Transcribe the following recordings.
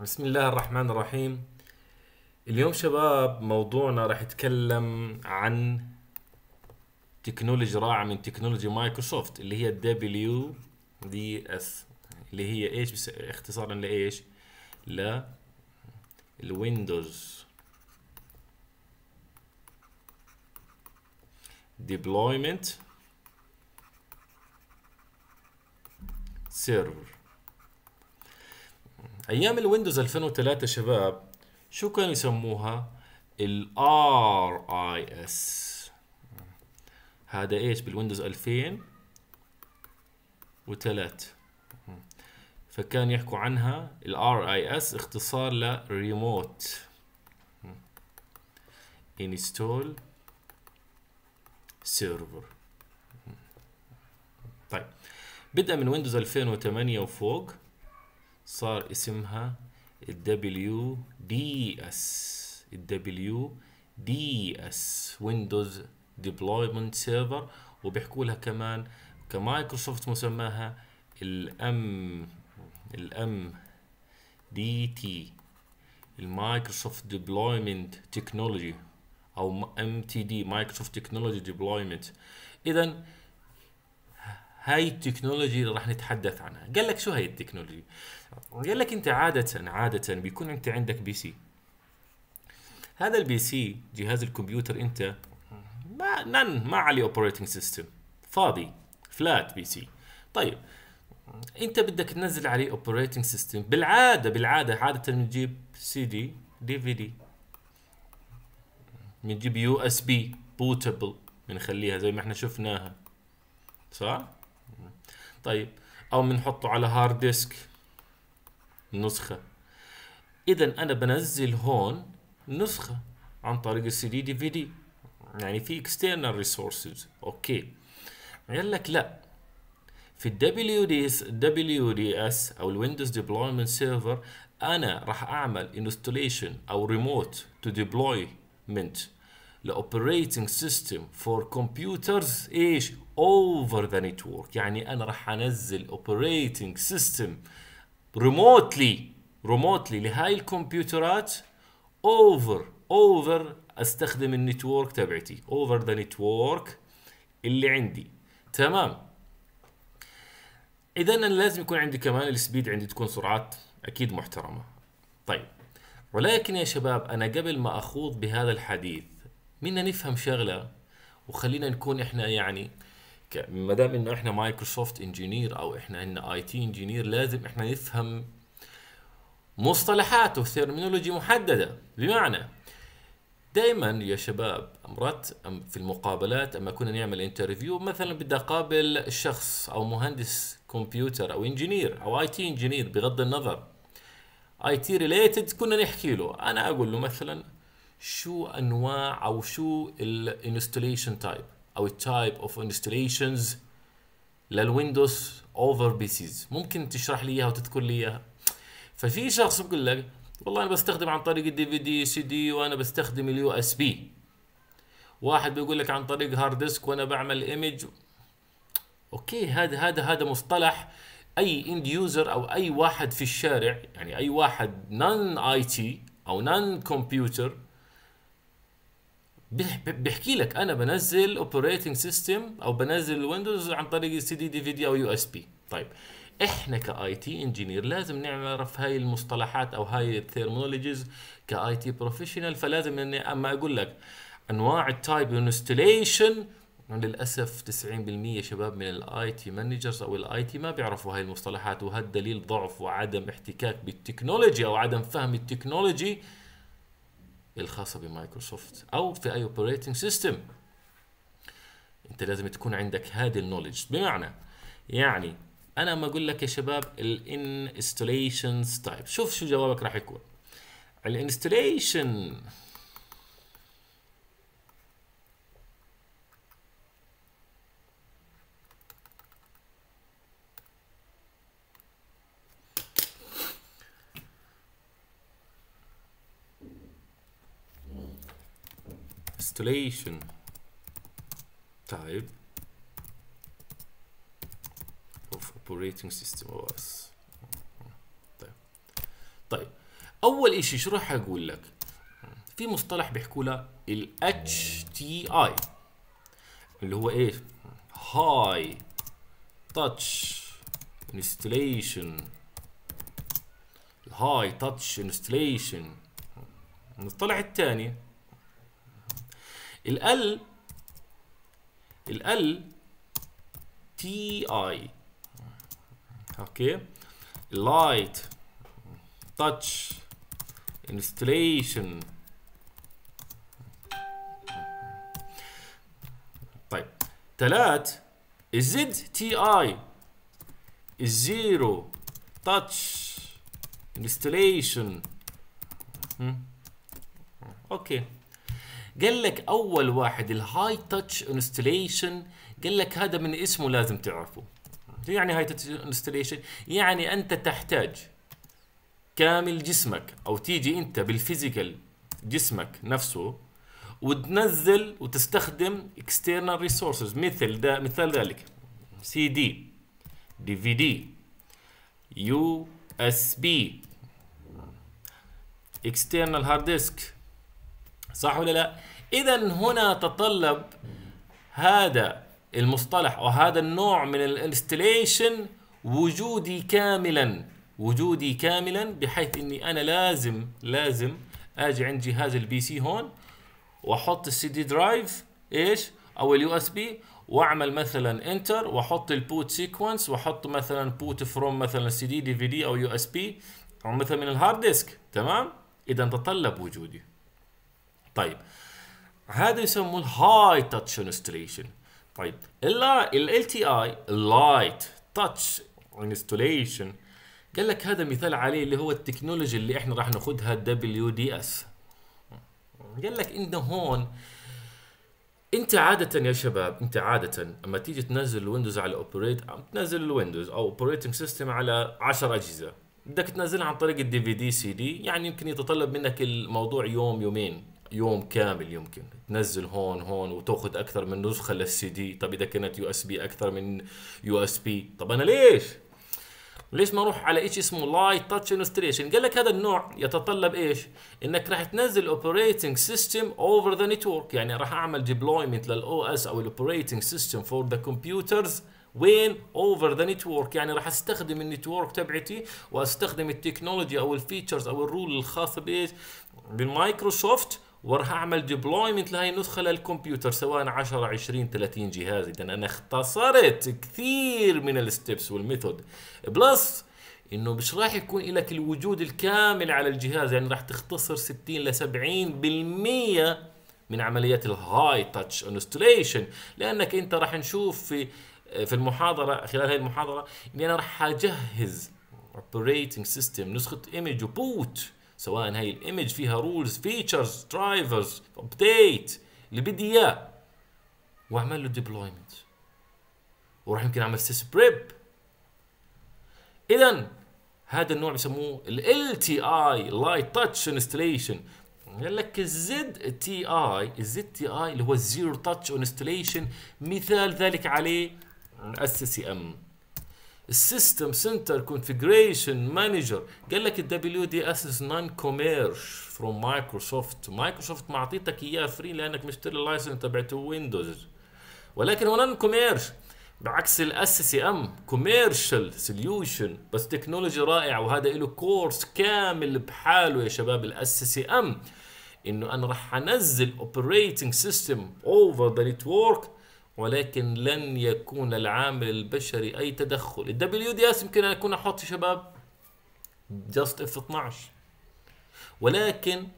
بسم الله الرحمن الرحيم اليوم شباب موضوعنا راح يتكلم عن تكنولوجي رائعة من تكنولوجي مايكروسوفت اللي هي الدبليو دي اس اللي هي ايش بس اختصارا لايش؟ ل الويندوز ديبلويمنت سيرفر ايام الويندوز 2003 شباب شو كانوا يسموها الار اي اس هذا ايش بالويندوز 2003 فكان يحكوا عنها الار اي اس اختصار لريموت انستول سيرفر طيب بدأ من ويندوز 2008 وفوق صار اسمها الدبليو دي اس الدبليو دي اس ويندوز ديبلويمنت سيرفر وبيحكوا لها كمان كمايكروسوفت مسماها الام الام دي تي المايكروسوفت ديبلويمنت تكنولوجي او ام تي دي مايكروسوفت تكنولوجي ديبلويمنت اذا هاي التكنولوجي اللي راح نتحدث عنها قال لك شو هاي التكنولوجي قال لك انت عاده عاده بيكون انت عندك بي سي هذا البي سي جهاز الكمبيوتر انت ما نن ما عليه اوبريتنج سيستم فاضي فلات بي سي طيب انت بدك تنزل عليه اوبريتنج سيستم بالعاده بالعاده عاده بنجيب سي دي دي في دي بنجيب يو اس بي بوتبل بنخليها زي ما احنا شفناها صح طيب او بنحطه على هارد ديسك نسخه اذا انا بنزل هون نسخه عن طريق السي دي دي في دي يعني في اكسترنال ريسورسز اوكي قال لك لا في الدبليو دي اس دبليو دي اس او الويندوز ديبلويمنت سيرفر انا راح اعمل انستليشن او ريموت تو ديبلويمنت الاوبريتنج سيستم فور كمبيوترز ايش اوفر ذا نتورك يعني انا راح انزل اوبريتنج سيستم ريموتلي ريموتلي لهاي الكمبيوترات اوفر اوفر استخدم النتورك تبعتي اوفر ذا نتورك اللي عندي تمام اذا انا لازم يكون عندي كمان السبيد عندي تكون سرعات اكيد محترمه طيب ولكن يا شباب انا قبل ما اخوض بهذا الحديث منا نفهم شغله وخلينا نكون احنا يعني ما دام انه احنا مايكروسوفت انجينير او احنا عندنا اي تي انجينير لازم احنا نفهم مصطلحات وثيرمينولوجي محدده بمعنى دائما يا شباب مرات في المقابلات اما كنا نعمل انترفيو مثلا بدي اقابل شخص او مهندس كمبيوتر او انجينير او اي تي انجينير بغض النظر اي تي ريليتد كنا نحكي له انا اقول له مثلا شو انواع او شو الانستليشن تايب او التايب اوف انستليشنز للويندوز اوفر بيسيز ممكن تشرح لي اياها وتذكر لي اياها ففي شخص بقول لك والله انا بستخدم عن طريق الدي في دي سي دي وانا بستخدم اليو اس بي واحد بيقول لك عن طريق هارد ديسك وانا بعمل ايمج اوكي هذا هذا هذا مصطلح اي اند يوزر او اي واحد في الشارع يعني اي واحد نون اي تي او نون كمبيوتر بيحكي لك انا بنزل اوبريتنج سيستم او بنزل الويندوز عن طريق سي دي دي في دي او يو اس بي طيب احنا كاي تي انجينير لازم نعرف هاي المصطلحات او هاي الثيرمولوجيز كاي تي بروفيشنال فلازم اني اما اقول لك انواع التايب انستليشن للاسف 90% شباب من الاي تي مانجرز او الاي تي ما بيعرفوا هاي المصطلحات وهذا دليل ضعف وعدم احتكاك بالتكنولوجيا او عدم فهم التكنولوجي الخاصه بمايكروسوفت او في اي اوبريتنج سيستم انت لازم تكون عندك هذه النولج بمعنى يعني انا ما اقول لك يا شباب الانستليشن تايب شوف شو جوابك راح يكون الانستليشن installation type of operating system OS طيب طيب اول شيء شو راح اقول لك في مصطلح بيحكوا له ال HTI اللي هو ايش هاي تاتش انستليشن هاي تاتش انستليشن المصطلح الثاني ال ال تي اي اوكي لايت تاتش انستليشن طيب تلات الزد تي اي الزيرو تاتش انستليشن اوكي قال لك اول واحد الهاي تاتش انستليشن قال لك هذا من اسمه لازم تعرفه شو يعني هاي تاتش انستليشن يعني انت تحتاج كامل جسمك او تيجي انت بالفيزيكال جسمك نفسه وتنزل وتستخدم اكسترنال ريسورسز مثل ده مثال ذلك سي دي دي في دي يو اس بي external hard disk صح ولا لا؟ إذا هنا تطلب هذا المصطلح أو هذا النوع من الانستليشن وجودي كاملا وجودي كاملا بحيث اني انا لازم لازم اجي عند جهاز البي سي هون واحط السي دي درايف ايش او اليو اس بي واعمل مثلا انتر واحط البوت سيكونس واحط مثلا بوت فروم مثلا سي دي دي في دي او يو اس بي او مثلا من الهارد ديسك تمام اذا تطلب وجودي طيب هذا يسمون هاي تاتش انستليشن طيب ال ال تي اي لايت تاتش انستليشن قال لك هذا مثال عليه اللي هو التكنولوجي اللي احنا راح ناخذها دبليو دي اس قال لك انه هون انت عادة يا شباب انت عادة لما تيجي تنزل الويندوز على اوبريت تنزل الويندوز او اوبريتنج سيستم على 10 اجهزة بدك تنزلها عن طريق الدي في دي سي دي يعني يمكن يتطلب منك الموضوع يوم يومين يوم كامل يمكن تنزل هون هون وتاخذ اكثر من نسخه للسي دي طب اذا كانت يو اس بي اكثر من يو اس بي طب انا ليش ليش ما اروح على شيء اسمه لايت تاتش انستريشن قال لك هذا النوع يتطلب ايش انك راح تنزل اوبريتنج سيستم اوفر ذا نتورك يعني راح اعمل ديبلويمنت للاو اس او الاوبريتنج سيستم فور ذا كمبيوترز وين اوفر ذا نتورك يعني راح استخدم النتورك تبعتي واستخدم التكنولوجيا او الفيتشرز او الرول الخاصه بايش بالمايكروسوفت وراح اعمل ديبلويمنت لهي النسخه للكمبيوتر سواء 10 20 30 جهاز اذا انا اختصرت كثير من الستبس والميثود بلس انه مش راح يكون لك الوجود الكامل على الجهاز يعني راح تختصر 60 ل 70% من عمليات الهاي تاتش انستليشن لانك انت راح نشوف في في المحاضره خلال هذه المحاضره اني انا راح اجهز اوبريتنج سيستم نسخه ايمج وبوت سواء هاي الايمج فيها رولز فيتشرز درايفرز ابديت اللي بدي اياه واعمل له ديبلويمنت وراح يمكن اعمل سيس بريب اذا هذا النوع بسموه ال تي اي لايت تاتش انستليشن قال لك الزد تي اي الزد تي اي اللي هو الزيرو تاتش انستليشن مثال ذلك عليه اس سي ام السيستم سنتر كونفجريشن مانجر قال لك الدبليو دي اس از نون كوميرش فروم مايكروسوفت مايكروسوفت معطيتك اياه فري لانك مشتري اللايسنس تبعت ويندوز ولكن هو نون كوميرش بعكس الاس سي ام كوميرشال سوليوشن بس تكنولوجي رائعه وهذا له كورس كامل بحاله يا شباب الاس سي ام انه انا راح انزل اوبريتنج سيستم اوفر ذا نتورك ولكن لن يكون العامل البشري اي تدخل الدبليو دي اس يمكن ان يكون احط شباب جاست اف 12 ولكن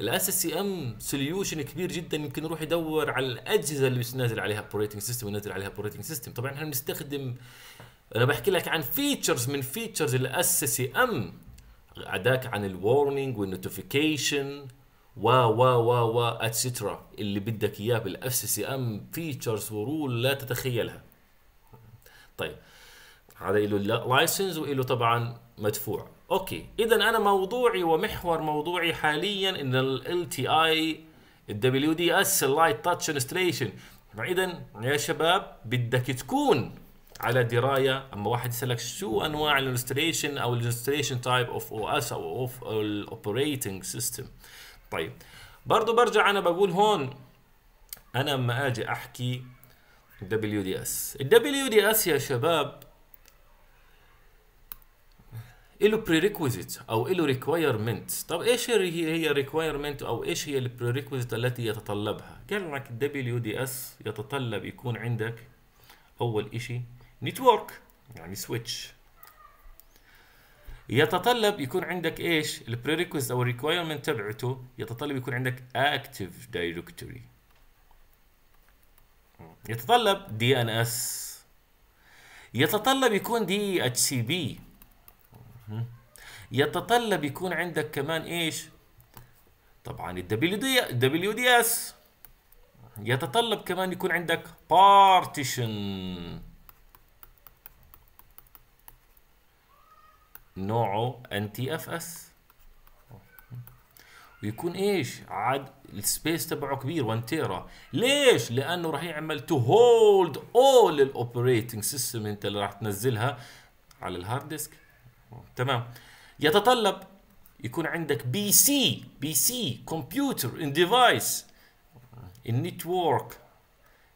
الاس سي ام سوليوشن كبير جدا يمكن يروح يدور على الاجهزه اللي نازل عليها اوبريتنج سيستم ونازل عليها اوبريتنج سيستم طبعا احنا بنستخدم انا بحكي لك عن فيتشرز من فيتشرز الاس سي ام عداك عن الورنينج والنوتيفيكيشن و و و و اتسترا اللي بدك اياه بالاف سي سي ام فيتشرز ورول لا تتخيلها طيب هذا له لايسنس وله طبعا مدفوع اوكي اذا انا موضوعي ومحور موضوعي حاليا ان ال تي اي الدبليو دي اس اللايت تاتش انستليشن اذا يا شباب بدك تكون على درايه اما واحد يسالك شو انواع الانستليشن او الانستليشن تايب اوف او اس او اوف الاوبريتنج سيستم طيب برضو برجع انا بقول هون انا لما اجي احكي دبليو دي اس الدبليو دي اس يا شباب له بريكويزيت او له ريكويرمنت طب ايش هي هي requirement او ايش هي البريكويزيت التي يتطلبها قال لك الدبليو دي اس يتطلب يكون عندك اول شيء نتورك يعني سويتش يتطلب يكون عندك ايش البريريكويز او الريكويرمنت تبعته يتطلب يكون عندك اكتف دايركتوري يتطلب دي ان اس يتطلب يكون دي اتش سي بي يتطلب يكون عندك كمان ايش طبعا الدبليو دي اس يتطلب كمان يكون عندك بارتيشن نوعه ان تي اف اس ويكون ايش عاد السبيس تبعه كبير 1 تيرا ليش لانه راح يعمل تو هولد اول الاوبريتنج سيستم انت اللي راح تنزلها على الهارد ديسك تمام يتطلب يكون عندك بي سي بي سي كمبيوتر ان ديفايس النتورك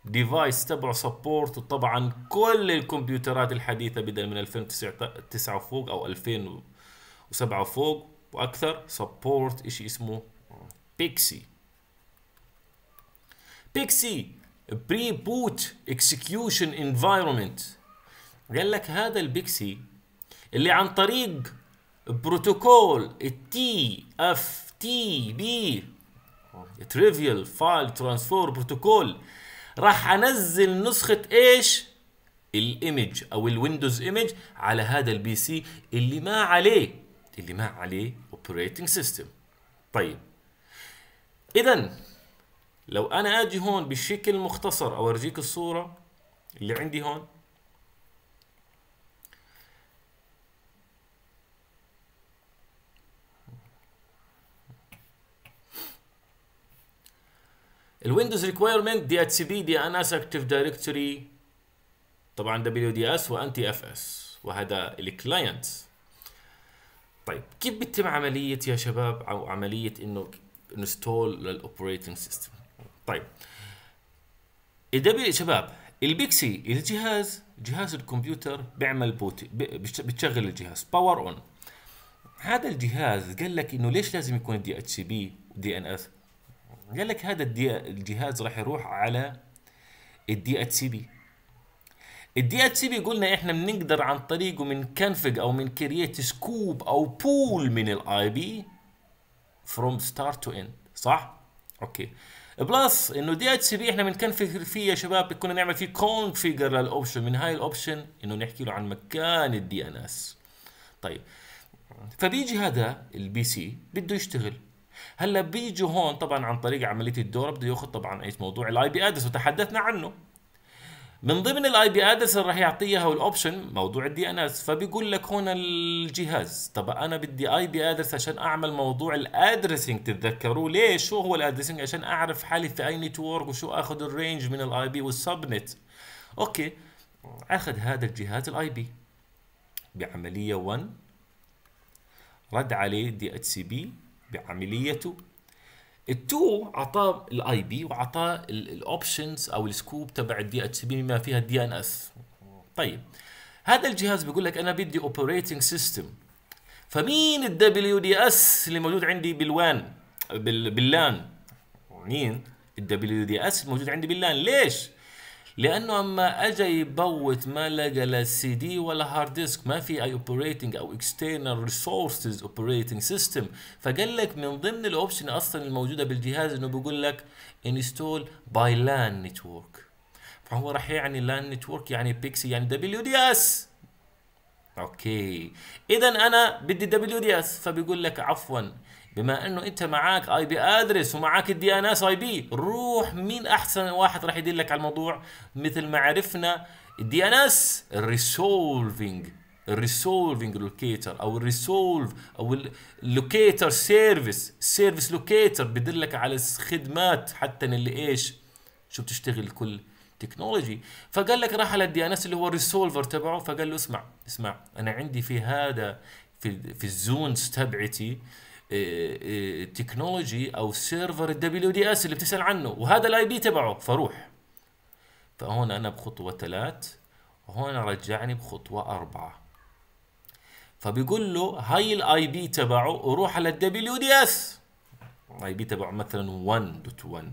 ديفايس تبعه سبورت وطبعا كل الكمبيوترات الحديثه بدل من 2009 وفوق او 2007 وفوق واكثر سبورت اشي اسمه بيكسي بيكسي بري بوت اكسكيوشن انفايرمنت قال لك هذا البيكسي اللي عن طريق بروتوكول التي اف تي بي تريفيال فايل ترانسفور بروتوكول راح انزل نسخه ايش الايمج او الويندوز ايمج على هذا البي سي اللي ما عليه اللي ما عليه اوبريتنج سيستم طيب اذا لو انا اجي هون بشكل مختصر اورجيك الصوره اللي عندي هون الويندوز ريكويرمنت دي اتش بي دي ان اس اكتف دايركتوري طبعا دبليو دي اس وانتي اف اس وهذا الكلاينت طيب كيف بتتم عمليه يا شباب او عمليه انه انستول للاوبريتنج سيستم طيب الدبليو شباب البيكسي الجهاز جهاز الكمبيوتر بيعمل بوت بتشغل الجهاز باور اون هذا الجهاز قال لك انه ليش لازم يكون دي اتش بي ودي ان اس قال لك هذا الجهاز راح يروح على الدي اتش سي بي الدي اتش سي بي قلنا احنا بنقدر عن طريقه من كنفج او من كرييت سكوب او بول من الاي بي فروم ستارت تو اند صح اوكي بلس انه دي اتش بي احنا بنكنفجر فيه يا شباب كنا نعمل فيه كونفيجر للاوبشن من هاي الاوبشن انه نحكي له عن مكان الدي ان اس طيب فبيجي هذا البي سي بده يشتغل هلا بيجوا هون طبعا عن طريق عمليه الدوره بده ياخذ طبعا ايش موضوع الاي بي ادرس وتحدثنا عنه من ضمن الاي بي ادرس اللي راح يعطيها هو الاوبشن موضوع الدي ان اس فبيقول لك هون الجهاز طب انا بدي اي بي ادرس عشان اعمل موضوع الادرسنج تتذكروا ليش شو هو الادرسنج عشان اعرف حالي في اي نتورك وشو اخذ الرينج من الاي بي والسبنت اوكي اخذ هذا الجهاز الاي بي بعمليه 1 رد عليه دي اتش سي بي بعمليته التو اعطاه الاي بي واعطاه الاوبشنز او السكوب تبع الدي اتش بي بما فيها الدي ان اس طيب هذا الجهاز بيقول لك انا بدي اوبريتنج سيستم فمين الدبليو دي اس اللي موجود عندي بالوان باللان مين الدبليو دي اس الموجود عندي باللان ليش لانه اما اجى يبوت ما لقى لا سي دي ولا هارد ديسك ما في اي اوبريتنج او اكسترنال ريسورسز اوبريتنج سيستم فقال لك من ضمن الاوبشن اصلا الموجوده بالجهاز انه بيقول لك انستول باي لان نتورك فهو راح يعني لان نتورك يعني بيكسي يعني دبليو دي اس اوكي اذا انا بدي دبليو دي اس فبيقول لك عفوا بما انه انت معك اي بي ادرس ومعك الدي ان اس اي بي روح مين احسن واحد راح يدلك على الموضوع مثل ما عرفنا الدي ان اس الريسولفينج الريسولفينج لوكيتر او الريسولف او اللوكيتر سيرفيس سيرفيس لوكيتر بدلك على الخدمات حتى اللي ايش شو بتشتغل كل تكنولوجي فقال لك راح على الدي ان اس اللي هو الريسولفر تبعه فقال له اسمع اسمع انا عندي في هذا في في الزونز تبعتي تكنولوجي إيه، إيه، او سيرفر الدبليو دي اس اللي بتسال عنه وهذا الاي بي تبعه فروح فهون انا بخطوه ثلاث وهون رجعني بخطوه اربعه فبيقول له هاي الاي بي تبعه وروح على الدبليو دي اس الاي بي تبعه مثلا 1.1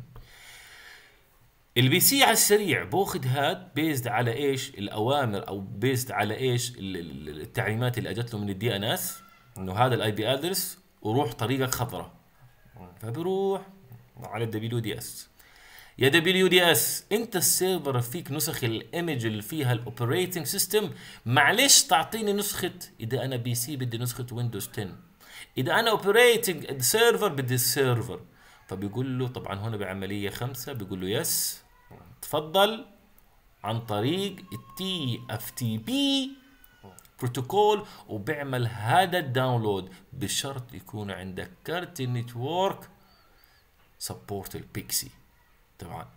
البي سي على السريع باخذ هاد بيزد على ايش الاوامر او بيزد على ايش التعليمات اللي اجت له من الدي ان اس انه هذا الاي بي ادرس وروح طريقك خضراء فبروح طيب، على الدبليو دي اس يا دبليو دي اس انت السيرفر فيك نسخ الايمج اللي فيها الاوبريتنج سيستم معلش تعطيني نسخه اذا انا بي سي بدي نسخه ويندوز 10 اذا انا اوبريتنج سيرفر بدي السيرفر فبيقول له طبعا هنا بعمليه خمسه بيقول له يس تفضل عن طريق التي اف تي بي بروتوكول وبعمل هذا الداونلود بشرط يكون عندك كارت نتورك سبورت البيكسي طبعا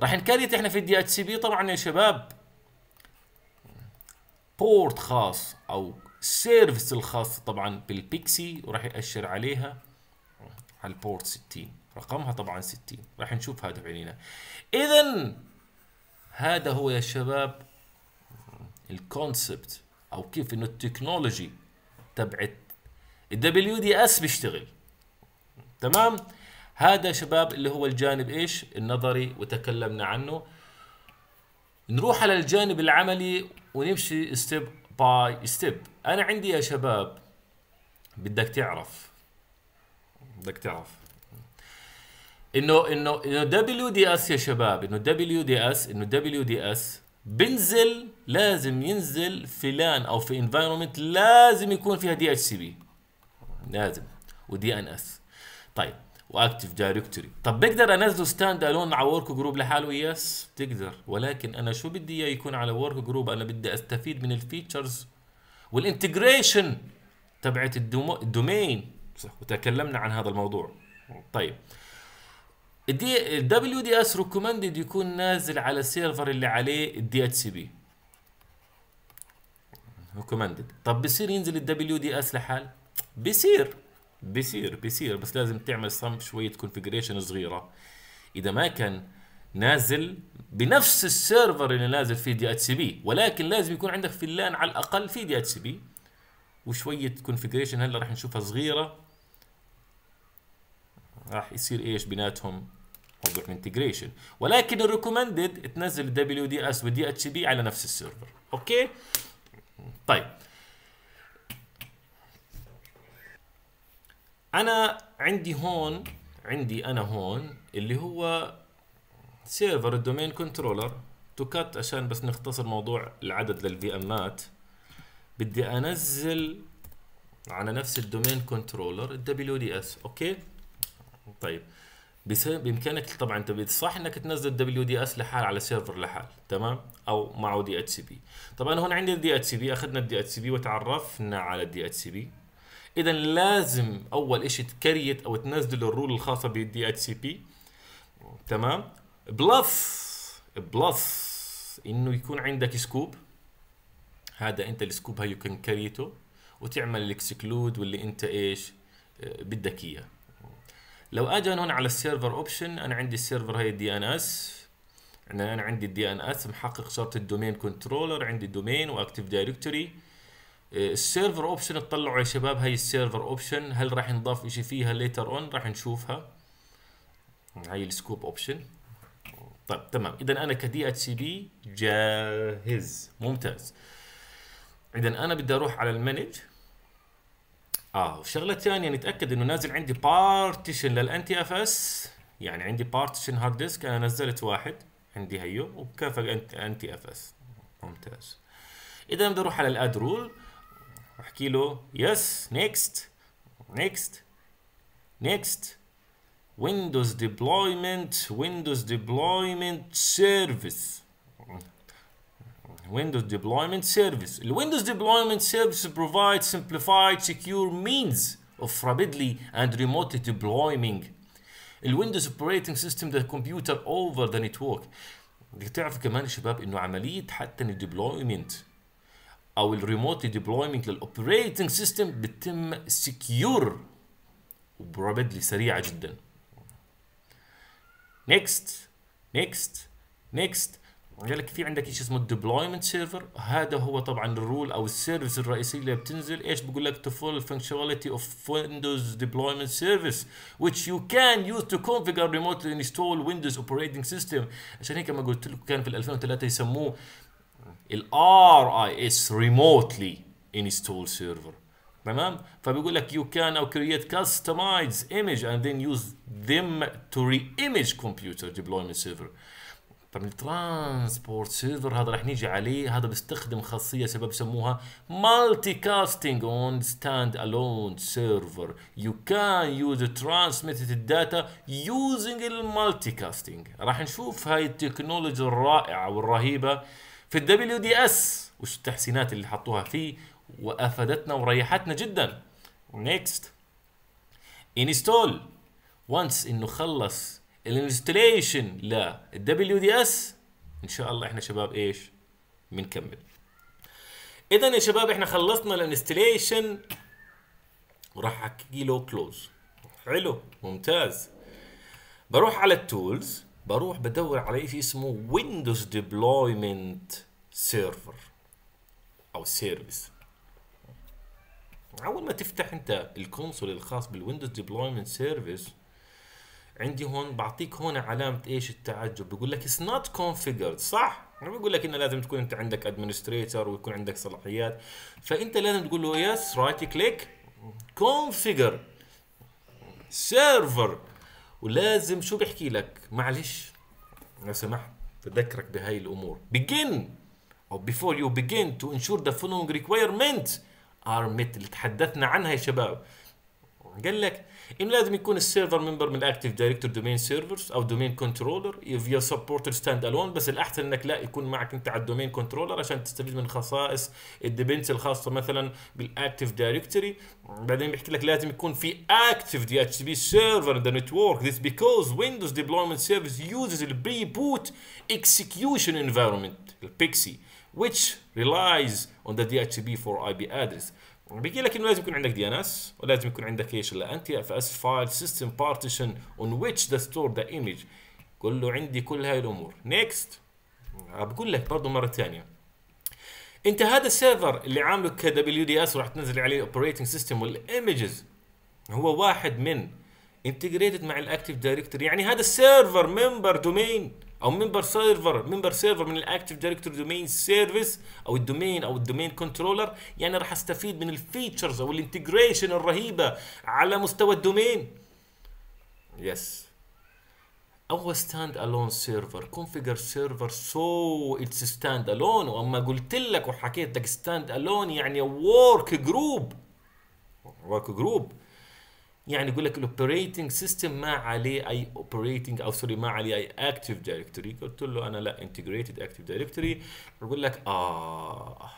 راح نكريت احنا في الدي اتش سي بي طبعا يا شباب بورت خاص او سيرفيس الخاص طبعا بالبيكسي وراح يأشر عليها على البورت 60 رقمها طبعا 60 راح نشوف هذا بعينينا اذا هذا هو يا شباب الكونسبت او كيف انه التكنولوجي تبعت الدبليو دي اس بيشتغل تمام هذا شباب اللي هو الجانب ايش النظري وتكلمنا عنه نروح على الجانب العملي ونمشي ستيب باي ستيب انا عندي يا شباب بدك تعرف بدك تعرف انه انه انه دبليو دي اس يا شباب انه دبليو دي اس انه دبليو دي اس بنزل لازم ينزل في لان او في انفايرمنت لازم يكون فيها دي اتش سي بي لازم ودي ان اس طيب واكتف دايركتوري طب بقدر انزله ستاند الون على ورك جروب لحاله يس بتقدر ولكن انا شو بدي اياه يكون على ورك جروب انا بدي استفيد من الفيتشرز والانتجريشن تبعت الدومين وتكلمنا عن هذا الموضوع طيب الدي الدبليو دي اس ريكومندد يكون نازل على السيرفر اللي عليه الدي اتش سي بي ريكومندد طب بصير ينزل الدبليو دي اس لحال بصير بصير بصير بس لازم تعمل سم شويه كونفجريشن صغيره اذا ما كان نازل بنفس السيرفر اللي نازل فيه دي اتش بي ولكن لازم يكون عندك في اللان على الاقل في دي اتش بي وشويه كونفجريشن هلا راح نشوفها صغيره راح يصير ايش بيناتهم موضوع انتجريشن ولكن الريكومندد تنزل دبليو دي اس ودي اتش بي على نفس السيرفر اوكي طيب انا عندي هون عندي انا هون اللي هو سيرفر الدومين كنترولر تو كات عشان بس نختصر موضوع العدد للفي امات بدي انزل على نفس الدومين كنترولر الدبليو دي اس اوكي طيب بامكانك طبعا انت صح انك تنزل دبليو دي اس لحال على سيرفر لحال تمام او معه دي اتش سي بي طبعا هون عندي الدي اتش سي بي اخذنا الدي اتش سي بي وتعرفنا على الدي اتش سي بي اذا لازم اول شيء تكريت او تنزل الرول الخاصه بالدي اتش سي بي تمام بلس بلس انه يكون عندك سكوب هذا انت السكوب هاي يمكن كريته وتعمل الاكسكلود واللي انت ايش آه، بدك اياه لو اجي انا على السيرفر اوبشن انا عندي السيرفر هي الدي ان اس انا عندي الدي ان اس محقق شرط الدومين كنترولر عندي دومين واكتيف دايركتوري السيرفر اوبشن اطلعوا يا شباب هي السيرفر اوبشن هل راح نضاف شيء فيها ليتر اون راح نشوفها هي السكوب اوبشن طيب تمام اذا انا كدي اتش سي بي جاهز ممتاز اذا انا بدي اروح على المانج اه والشغله الثانيه نتاكد انه نازل عندي بارتيشن للان تي اف اس يعني عندي بارتيشن هارد ديسك انا نزلت واحد عندي هيو وكافى ان تي اف اس ممتاز اذا بدي اروح على الاد رول احكي له يس نيكست نيكست نيكست ويندوز ديبلويمنت ويندوز ديبلويمنت سيرفيس Windows Deployment Service. The Windows Deployment Service provides simplified, secure means of rapidly and remotely deploying the Windows operating system, the computer over the network. the بتعرف كمان شباب انه عملية حتى deployment او الريموت ديبلويمنت للاوبريتنج سيستم بتتم سكيور وبرابدلي سريعة جدا. Next, next, next. لذلك في عندك شيء اسمه الديبلويمنت سيرفر هذا هو طبعا الرول او السيرفيس الرئيسي اللي بتنزل ايش بقول لك to full functionality of Windows deployment service which you can use to configure remotely install Windows operating system عشان هيك ما قلت لكم كان في 2003 يسموه ال RIS remotely install server تمام فبيقول لك you can now create customized image and then use them to re-image computer deployment server طب الترانسبورت سيرفر هذا راح نيجي عليه هذا بيستخدم خاصيه سبب سموها مالتي كاستنج اون ستاند الون سيرفر يو كان يوز ترانسميتد الداتا يوزنج المالتي كاستنج راح نشوف هاي التكنولوجيا الرائعه والرهيبه في الدبليو دي اس وش التحسينات اللي حطوها فيه وافادتنا وريحتنا جدا نيكست انستول وانس انه خلص الانستليشن للدبليو دي اس ان شاء الله احنا شباب ايش بنكمل اذا يا شباب احنا خلصنا الانستليشن وراح احكي له كلوز حلو ممتاز بروح على التولز بروح بدور على شيء اسمه ويندوز ديبلويمنت سيرفر او سيرفيس اول ما تفتح انت الكونسول الخاص بالويندوز ديبلويمنت سيرفيس عندي هون بعطيك هون علامه ايش التعجب بقول لك اتس نوت كونفيجرد صح ما بقول لك انه لازم تكون انت عندك ادمنستريتور ويكون عندك صلاحيات فانت لازم تقول له يس رايت كليك كونفيجر سيرفر ولازم شو بحكي لك معلش لو سمحت بذكرك بهاي الامور begin او before you begin to ensure the following requirements are met اللي تحدثنا عنها يا شباب قال لك انه لازم يكون السيرفر ممبر من الاكتيف دايركتور دومين سيرفرز او دومين كنترولر فيا سبورتر ستاند الون بس الاحسن انك لا يكون معك انت على الدومين كنترولر عشان تستفيد من خصائص الديبنس الخاصه مثلا بالاكتيف دايركتوري بعدين بيحكي لك لازم يكون في اكتف دي اتش بي سيرفر ذا نتورك ذس بيكوز ويندوز ديبلويمنت سيرفيس يوزز البري بوت اكسكيوشن انفايرمنت البيكسي which relies on the DHCP for IP address بيجي لك انه لازم يكون عندك دي ان اس ولازم يكون عندك ايش اللي NTFS اف اس فايل سيستم بارتيشن اون which the store the image كله عندي كل هاي الامور Next. بقول لك برضه مره ثانيه انت هذا السيرفر اللي عامله ك دبليو دي اس وراح تنزل عليه الاوبريتنج سيستم والايمجز هو واحد من انتجريتد مع الاكتيف دايركتوري يعني هذا السيرفر ممبر دومين او ممبر سيرفر ممبر سيرفر من الاكتف دايركتوري دومين سيرفيس او الدومين او الدومين كنترولر يعني راح استفيد من الفيتشرز او الانتجريشن الرهيبه على مستوى الدومين يس او ستاند الون سيرفر كونفيجر سيرفر سو اتس ستاند الون واما قلت لك وحكيت لك ستاند الون يعني ورك جروب ورك جروب يعني يقول لك الاوبريتنج سيستم ما عليه اي اوبريتنج او سوري ما عليه اي اكتف دايركتوري قلت له انا لا انتجريتد اكتف دايركتوري بقول لك اه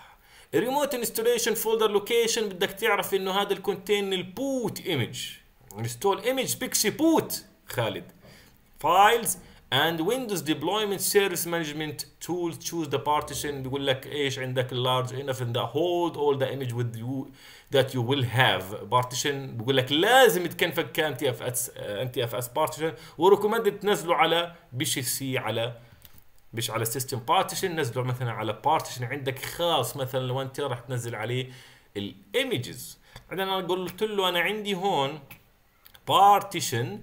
ريموت انستليشن فولدر لوكيشن بدك تعرف انه هذا الكونتين البوت ايمج انستول ايمج بيكسي بوت خالد فايلز and Windows deployment service management تول choose the partition بيقول لك ايش عندك large enough and the hold all the image with you that you will have partition بقول لك لازم تكنفك كان تي اف اس ان تي اف اس بارتيشن وريكومند تنزله على بيش سي على مش على سيستم بارتيشن نزله مثلا على بارتيشن عندك خاص مثلا لو انت رح تنزل عليه الايمجز بعدين انا قلت له انا عندي هون بارتيشن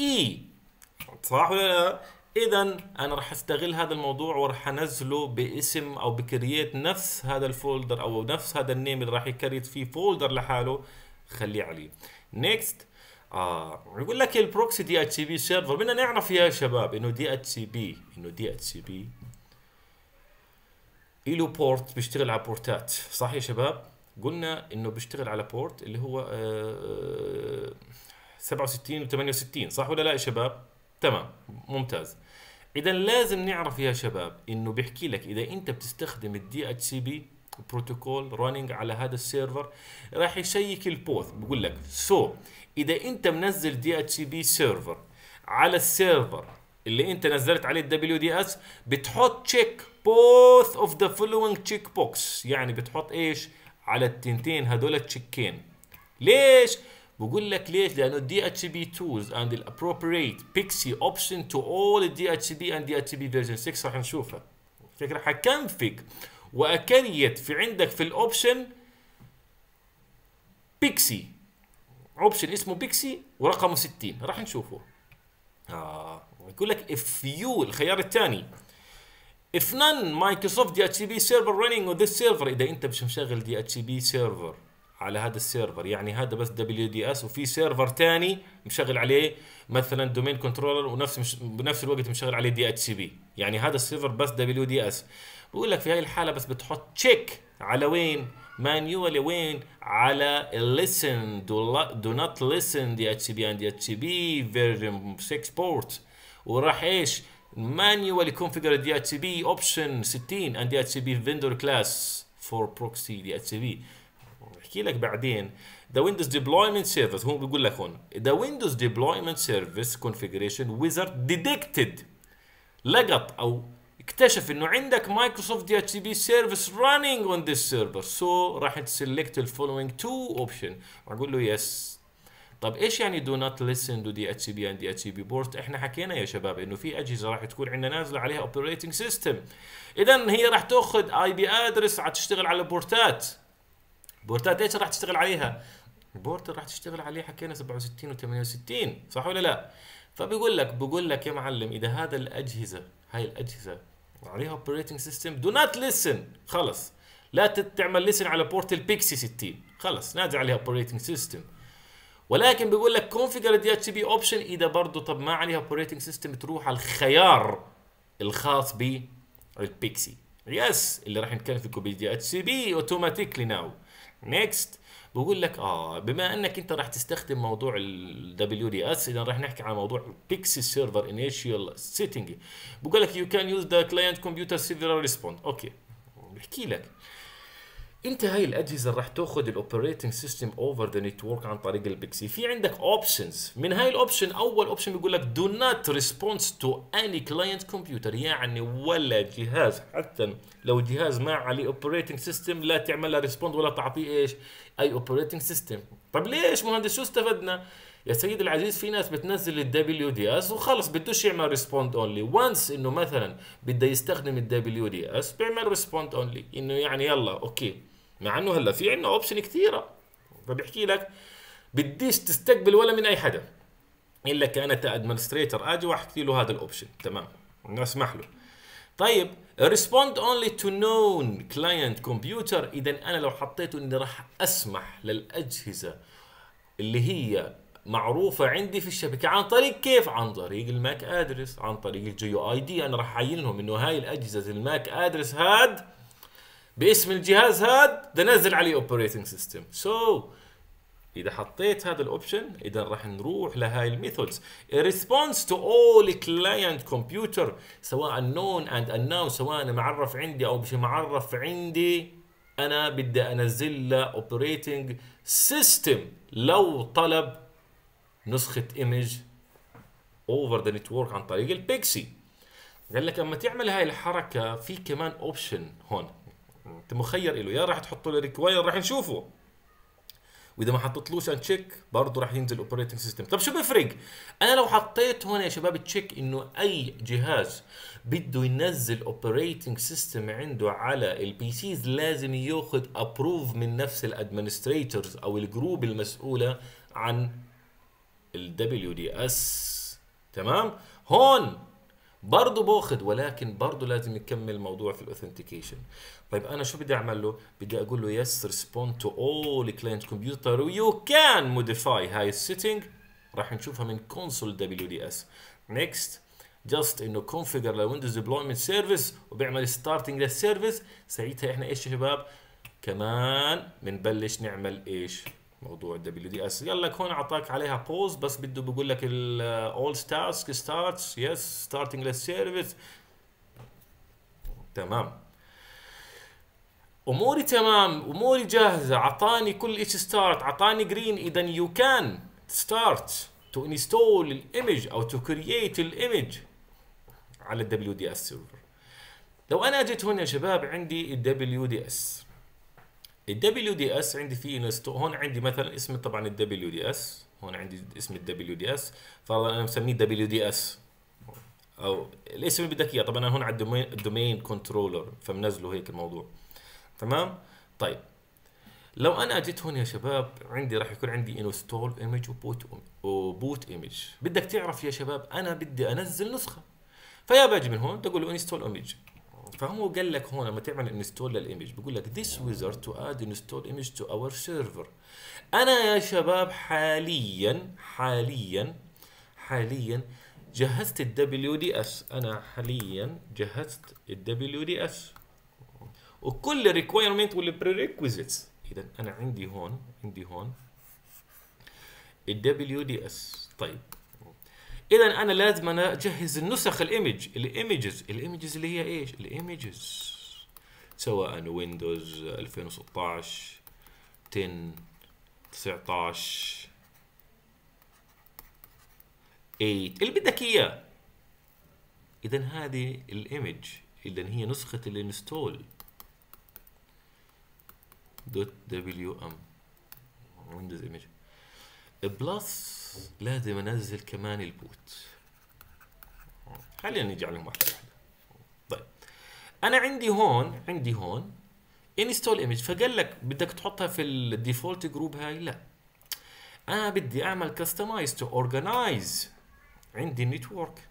اي e. صح ولا لا اذا انا راح استغل هذا الموضوع وراح انزله باسم او بكرييت نفس هذا الفولدر او نفس هذا النيم اللي راح يكريت فيه فولدر لحاله خليه عليه نيكست آه يقول لك البروكسي دي اتش بي سيرفر بدنا نعرف يا شباب انه دي اتش بي انه دي اتش بي له بورت بيشتغل على بورتات صح يا شباب قلنا انه بيشتغل على بورت اللي هو آه 67 آه، و68 صح ولا لا يا شباب تمام ممتاز اذا لازم نعرف يا شباب انه بيحكي لك اذا انت بتستخدم الدي اتش سي بي بروتوكول رانينج على هذا السيرفر راح يشيك البوث بقول لك سو so, اذا انت منزل دي اتش سي بي سيرفر على السيرفر اللي انت نزلت عليه الدبليو دي اس بتحط تشيك بوث اوف ذا فولوينج تشيك بوكس يعني بتحط ايش على التنتين هذول التشيكين ليش بقول لك ليش لانه الدي اتش بي tools and the appropriate اول option to all the DHCP and DHCP version 6 راح نشوفها فكره حكنفق واكريت في عندك في الاوبشن بيكسي اوبشن اسمه بيكسي ورقمه 60 راح نشوفه اه يقول لك اف يو الخيار الثاني if none Microsoft DHCP server running on this server اذا انت مش مشغل DHCP server على هذا السيرفر يعني هذا بس دبليو دي اس وفي سيرفر ثاني مشغل عليه مثلا دومين كنترولر ونفس مش بنفس الوقت مشغل عليه دي اتش بي يعني هذا السيرفر بس دبليو دي اس بقول لك في هاي الحاله بس بتحط تشيك على وين مانيوالي وين على listen دو نوت ليسن دي اتش بي اند دي اتش بي فيرجن 6 بورت وراح ايش مانيوالي كونفيجر دي اتش بي اوبشن 60 اند دي اتش بي فيندور كلاس فور بروكسي دي اتش بي بحكي لك بعدين ذا ويندوز ديبلويمنت سيرفيس هو بيقول لك هون ذا ويندوز ديبلويمنت سيرفيس كونفيجريشن ويزرد ديتكتد لقط او اكتشف انه عندك مايكروسوفت دي اتش بي سيرفيس رانينج اون ذيس سيرفر سو راح تسلكت الفولوينج تو اوبشن راح اقول له يس طب ايش يعني دو نوت ليسن تو دي اتش بي اند دي اتش بي بورت احنا حكينا يا شباب انه في اجهزه راح تكون عندنا نازله عليها اوبريتنج سيستم اذا هي راح تاخذ اي بي ادرس راح تشتغل على بورتات بورتات ايش راح تشتغل عليها؟ بورتر راح تشتغل عليه حكينا 67 و68 صح ولا لا؟ فبيقول لك بقول لك يا معلم اذا هذا الاجهزه هاي الاجهزه عليها اوبريتنج سيستم دو نوت ليسن خلص لا تعمل ليسن على بورت البيكسي 60 خلص نازل عليها اوبريتنج سيستم ولكن بيقول لك كونفيجر دي اتش بي اوبشن اذا برضه طب ما عليها اوبريتنج سيستم تروح على الخيار الخاص بالبيكسي يس اللي راح كوبي دي اتش بي اوتوماتيكلي ناو نيكست بقول لك اه بما انك انت راح تستخدم موضوع الدبليو دي اس اذا راح نحكي عن موضوع بيكسي سيرفر انيشال سيتنج بقول لك يو كان يوز ذا كلاينت كمبيوتر سيرفر ريسبوند اوكي بحكي لك انت هاي الاجهزه راح تاخذ الاوبريتنج سيستم اوفر ذا نتورك عن طريق البيكسي في عندك اوبشنز من هاي الاوبشن اول اوبشن بيقول لك دو نوت ريسبونس تو اني كلاينت كمبيوتر يعني ولا جهاز حتى لو جهاز ما عليه اوبريتنج سيستم لا تعمل له ريسبوند ولا تعطيه ايش اي اوبريتنج سيستم طب ليش مهندس شو استفدنا يا سيد العزيز في ناس بتنزل الدبليو دي اس وخلص بدوش يعمل ريسبوند اونلي وانس انه مثلا بده يستخدم الدبليو دي اس بيعمل ريسبوند اونلي انه يعني يلا اوكي مع انه هلا في عندنا اوبشن كثيره فبحكي لك بديش تستقبل ولا من اي حدا الا كانت ادمنستريتر اجي واحكي له هذا الاوبشن تمام نسمح له طيب respond only to known client computer اذا انا لو حطيته اني راح اسمح للاجهزه اللي هي معروفة عندي في الشبكة عن طريق كيف؟ عن طريق الماك ادرس، عن طريق الجيو اي دي، انا راح اعينهم لهم انه هاي الاجهزة الماك ادرس هاد باسم الجهاز هذا بدي انزل عليه اوبريتنج سيستم سو اذا حطيت هذا الاوبشن اذا راح نروح لهاي الميثودز ريسبونس تو اول كلاينت كمبيوتر سواء نون اند الناو سواء معرف عندي او مش معرف عندي انا بدي انزل له اوبريتنج سيستم لو طلب نسخه ايمج اوفر ذا نتورك عن طريق البيكسي قال لك اما تعمل هاي الحركه في كمان اوبشن هون انت مخير له يا راح تحط له ريكواير راح نشوفه واذا ما حطيتلوش ان تشيك برضه راح ينزل اوبريتنج سيستم طب شو بفرق انا لو حطيت هون يا شباب تشيك انه اي جهاز بده ينزل اوبريتنج سيستم عنده على البي سيز لازم ياخذ ابروف من نفس الادمنستريتورز او الجروب المسؤوله عن الدبليو دي اس تمام هون برضه باخذ ولكن برضه لازم يكمل موضوع في الاوثنتيكيشن طيب انا شو بدي اعمل له بدي اقول له يس ريسبوند تو اول كلاينت كمبيوتر ويو كان موديفاي هاي السيتنج راح نشوفها من كونسول دبليو دي اس نيكست جاست انه كونفيجر لويندوز ديبلويمنت سيرفيس وبيعمل ستارتنج للسيرفيس ساعتها احنا ايش يا شباب كمان بنبلش نعمل ايش موضوع الدبليو دي اس قال لك هون اعطاك عليها بوز بس بده بقول لك الاول تاسك ستارتس يس ستارتنج للسيرفيس تمام اموري تمام اموري جاهزه اعطاني كل شيء ستارت اعطاني جرين اذا يو كان ستارت تو انستول الايمج او تو كرييت الايمج على الدبليو دي اس سيرفر لو انا جيت هون يا شباب عندي الدبليو دي اس الدبليو دي اس عندي فيه نستو هون عندي مثلا اسم طبعا الدبليو دي اس هون عندي اسم الدبليو دي اس فرضا انا مسميه دبليو دي اس او الاسم اللي بدك اياه طبعا انا هون على الدومين كنترولر فمنزله هيك الموضوع تمام طيب لو انا اجيت هون يا شباب عندي راح يكون عندي انستول ايمج وبوت وبوت ايمج بدك تعرف يا شباب انا بدي انزل نسخه فيا باجي من هون تقول له انستول ايمج فهو قال لك هون لما تعمل انستول للايمج بقول لك this wizard to add install image to our server انا يا شباب حاليا حاليا حاليا جهزت الدبليو دي اس انا حاليا جهزت الدبليو دي اس وكل الريكويرمنت والبريكويزيتس اذا انا عندي هون عندي هون الدبليو دي اس طيب اذا انا لازم انا اجهز النسخ الايمج الايمجز الايمجز اللي هي ايش الايمجز سواء ويندوز 2016 10 19 8 اللي بدك اياه اذا هذه الايمج اذا هي نسخه الانستول دوت دبليو ام ويندوز ايمج بلس لازم انزل كمان البوت خلينا نجي عليهم واحده واحده طيب انا عندي هون عندي هون انستول ايمج فقال لك بدك تحطها في الديفولت جروب هاي لا انا بدي اعمل كاستمايز تو اورجنايز عندي نتورك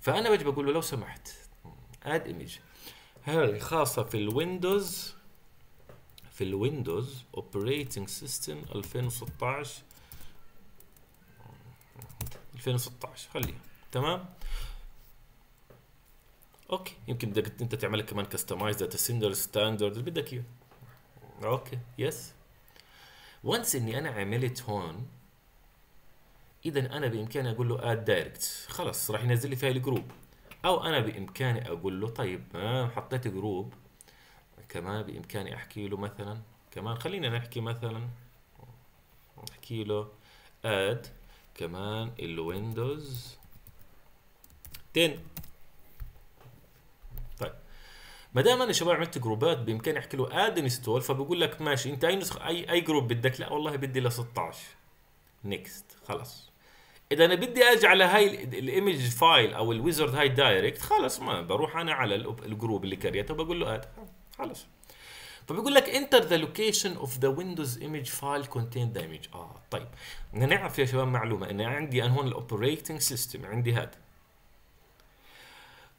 فانا بجي بقول له لو سمحت اد ايمج هاي خاصه في الويندوز في الويندوز اوبريتنج سيستم 2016 2016 خليها تمام اوكي يمكن بدك انت تعمل كمان كستمايز ذات السندر ستاندرد اللي بدك اياه اوكي يس وانس اني انا عملت هون اذا انا بامكاني اقول له اد دايركت خلص راح ينزل لي في الجروب او انا بامكاني اقول له طيب ما حطيت جروب كمان بامكاني احكي له مثلا كمان خلينا نحكي مثلا احكي له اد كمان الويندوز 10 طيب ما دام انا شباب عملت جروبات بامكاني احكي له اد انستول فبقول لك ماشي انت اي نسخه اي اي جروب بدك لا والله بدي ل 16 نيكست خلص اذا انا بدي اجي على هاي الايمج فايل او الويزرد هاي دايركت خلص ما بروح انا على الجروب اللي كريته وبقول له اد خلص فبيقول لك انتر ذا لوكيشن اوف ذا ويندوز ايمج فايل كونتين ذا ايمج اه طيب بدنا نعرف يا شباب معلومه ان عندي انا هون الاوبريتنج سيستم عندي هذا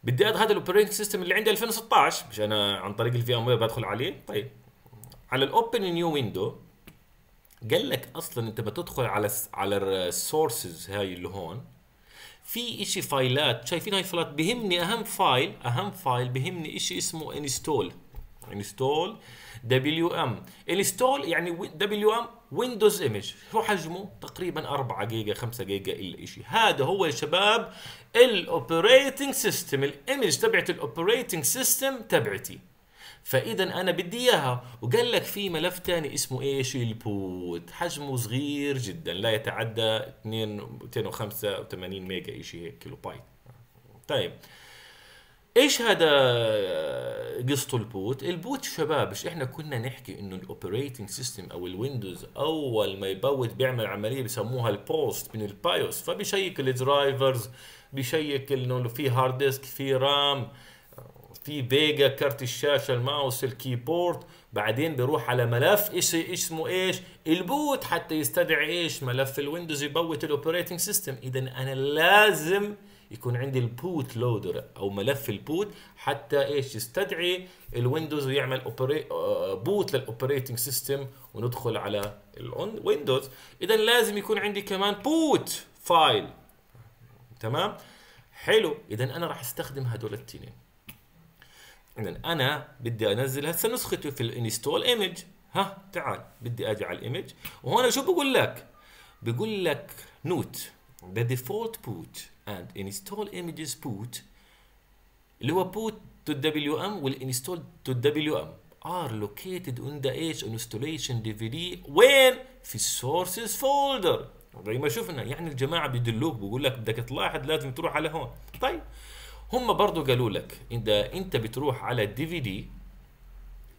بدي هذا الاوبريتنج سيستم اللي عندي 2016 مش انا عن طريق الفي ام وير بدخل عليه طيب على الاوبن نيو ويندو قال لك اصلا انت بتدخل على على السورسز هاي اللي هون في اشي فايلات شايفين هاي فايلات بهمني اهم فايل اهم فايل بهمني اشي اسمه انستول انستول دبليو ام انستول يعني دبليو ام ويندوز ايمج شو حجمه تقريبا 4 جيجا 5 جيجا الا شيء هذا هو يا شباب الاوبريتنج سيستم الايمج تبعت الاوبريتنج سيستم تبعتي فاذا انا بدي اياها وقال لك في ملف ثاني اسمه ايش البوت حجمه صغير جدا لا يتعدى 2 285 ميجا شيء هيك كيلو بايت طيب ايش هذا قصته البوت؟ البوت شباب ايش احنا كنا نحكي انه الاوبريتنج سيستم او الويندوز اول ما يبوت بيعمل عمليه بسموها البوست من البايوس فبيشيك الدرايفرز بيشيك انه في هارد ديسك في رام في فيجا كارت الشاشه الماوس الكيبورد بعدين بيروح على ملف ايش اسمه ايش البوت حتى يستدعي ايش ملف الويندوز يبوت الاوبريتنج سيستم اذا انا لازم يكون عندي البوت لودر او ملف البوت حتى ايش يستدعي الويندوز ويعمل آه، بوت للاوبريتنج سيستم وندخل على الويندوز اذا لازم يكون عندي كمان بوت فايل تمام حلو اذا انا راح استخدم هدول التنين اذا انا بدي انزل هسه نسخته في الانستول ايمج ها تعال بدي اجي على الايمج وهون شو بقول لك بقول لك نوت ذا ديفولت بوت and install images boot اللي هو boot to WM والinstall to WM are located on the H installation DVD وين في sources folder زي ما شفنا يعني الجماعه بيدلوك بيقول لك بدك تلاحظ لازم تروح على هون طيب هم برضه قالوا لك اذا انت بتروح على DVD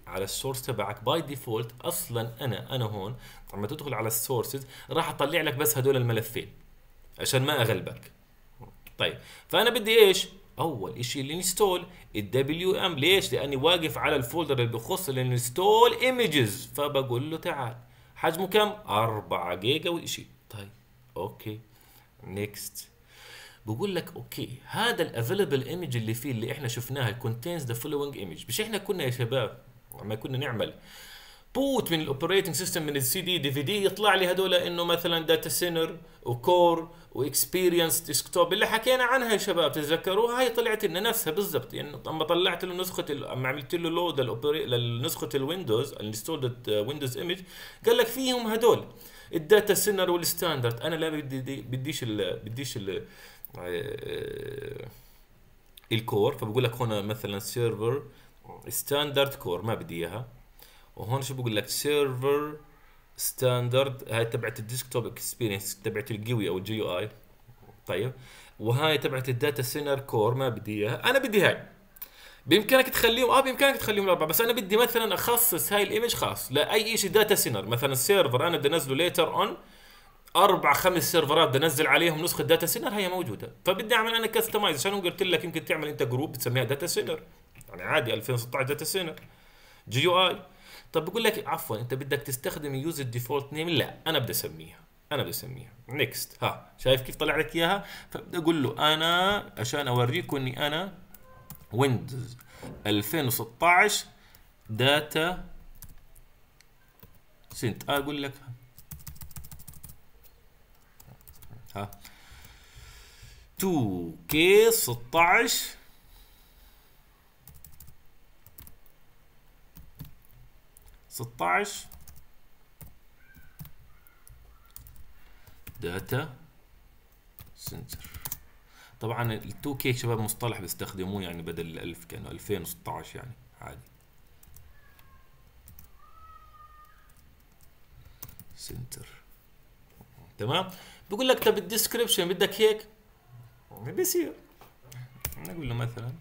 على السورس تبعك باي ديفولت اصلا انا انا هون لما تدخل على السورسز راح اطلع لك بس هدول الملفين عشان ما اغلبك طيب فانا بدي ايش اول شيء الانستول الدبليو ام ليش لاني واقف على الفولدر اللي بخص الانستول ايمجز فبقول له تعال حجمه كم 4 جيجا وشيء طيب اوكي نيكست بقول لك اوكي هذا الافيلبل ايمج اللي فيه اللي احنا شفناها كونتينز ذا فولوينج ايمج مش احنا كنا يا شباب لما كنا نعمل بوت من الاوبريتنج سيستم من السي دي دي في دي يطلع لي هدول انه مثلا داتا سينر وكور واكسبيرينس ديسكتوب اللي حكينا عنها يا شباب تتذكروها هي طلعت لنا نفسها بالضبط يعني لما طلعت له نسخه لما عملت له لود لنسخه الويندوز انستولد ويندوز ايمج قال لك فيهم هدول الداتا سينر والستاندرد انا لا بدي دي بديش الـ بديش الـ آه، الكور فبقول لك هنا مثلا سيرفر ستاندرد كور ما بدي اياها وهون شو بقول لك سيرفر ستاندرد هاي تبعت الديسكتوب اكسبيرينس تبعت الجيوي او الجي يو اي طيب وهاي تبعت الداتا سينر كور ما بدي اياها انا بدي هاي بامكانك تخليهم اه بامكانك تخليهم الاربعه بس انا بدي مثلا اخصص هاي الايمج خاص لاي شيء داتا سينر مثلا السيرفر انا بدي انزله ليتر اون اربع خمس سيرفرات بدي انزل عليهم نسخه داتا سينر هي موجوده فبدي اعمل انا كستمايز عشان قلت لك يمكن تعمل انت جروب بتسميها داتا سينر يعني عادي 2016 داتا سينر جي يو اي طب بيقول لك إيه، عفوا انت بدك تستخدم يوز الديفولت نيم لا انا بدي اسميها انا بدي اسميها نيكست ها شايف كيف طلع لك اياها فبدي اقول له انا عشان اوريكم اني انا ويندوز 2016 داتا سنت اقول لك ها 2K 16 16 داتا سنتر طبعا ال 2 كي شباب مصطلح بيستخدموه يعني بدل ال 1000 كانوا 2016 يعني عادي سنتر تمام بقول لك طب الديسكربشن بدك هيك بيصير نقول له مثلا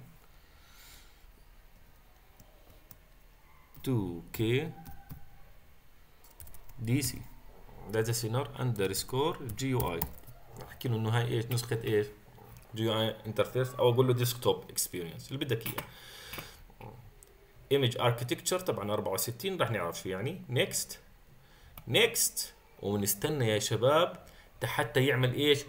2 k dc سي داتا سينار اندرسكور جي يو اي احكي له انه هاي ايش نسخه ايش جي يو اي انترفيس او اقول له ديسكتوب اكسبيرينس اللي بدك اياه ايمج اركتكتشر طبعا 64 رح نعرف شو يعني نيكست نيكست ونستنى يا شباب حتى يعمل ايش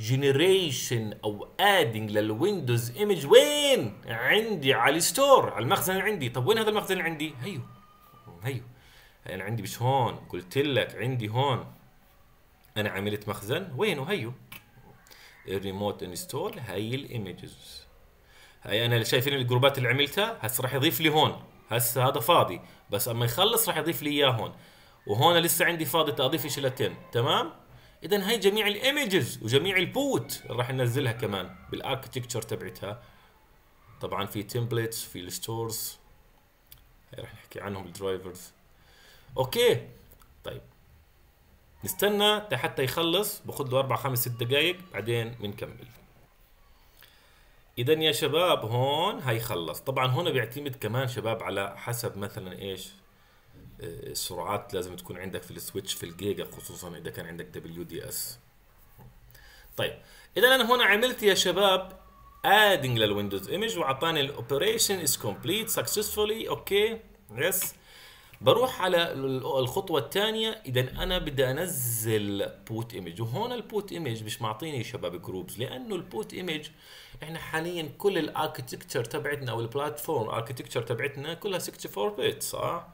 جنريشن او ادنج للويندوز ايمج وين؟ عندي على الستور على المخزن اللي عندي، طب وين هذا المخزن اللي عندي؟ هيو هيو انا عندي مش هون، قلت لك عندي هون انا عملت مخزن وينه هيو؟ الريموت انستول هي الايمجز هي انا شايفين الجروبات اللي عملتها هسه راح يضيف لي هون هسه هذا فاضي بس اما يخلص راح يضيف لي اياه هون وهون لسه عندي فاضي تضيف شيء لتم تمام اذا هي جميع الايمجز وجميع البوت اللي راح ننزلها كمان بالاركتكتشر تبعتها طبعا في تمبلتس في الستورز هي راح نحكي عنهم الدرايفرز اوكي طيب نستنى لحتى يخلص باخذ له اربع خمس ست دقائق بعدين بنكمل اذا يا شباب هون هيخلص طبعا هون بيعتمد كمان شباب على حسب مثلا ايش السرعات لازم تكون عندك في السويتش في الجيجا خصوصا اذا كان عندك دبليو دي اس طيب اذا انا هنا عملت يا شباب ادنج للويندوز ايمج واعطاني الاوبريشن از كومبليت سكسسفولي اوكي يس بروح على الخطوة الثانية إذا أنا بدي أنزل بوت إيمج وهون البوت إيمج مش معطيني يا شباب جروبز لأنه البوت إيمج إحنا حاليا كل الأركتكتشر تبعتنا أو البلاتفورم أركتكتشر تبعتنا كلها 64 بت صح؟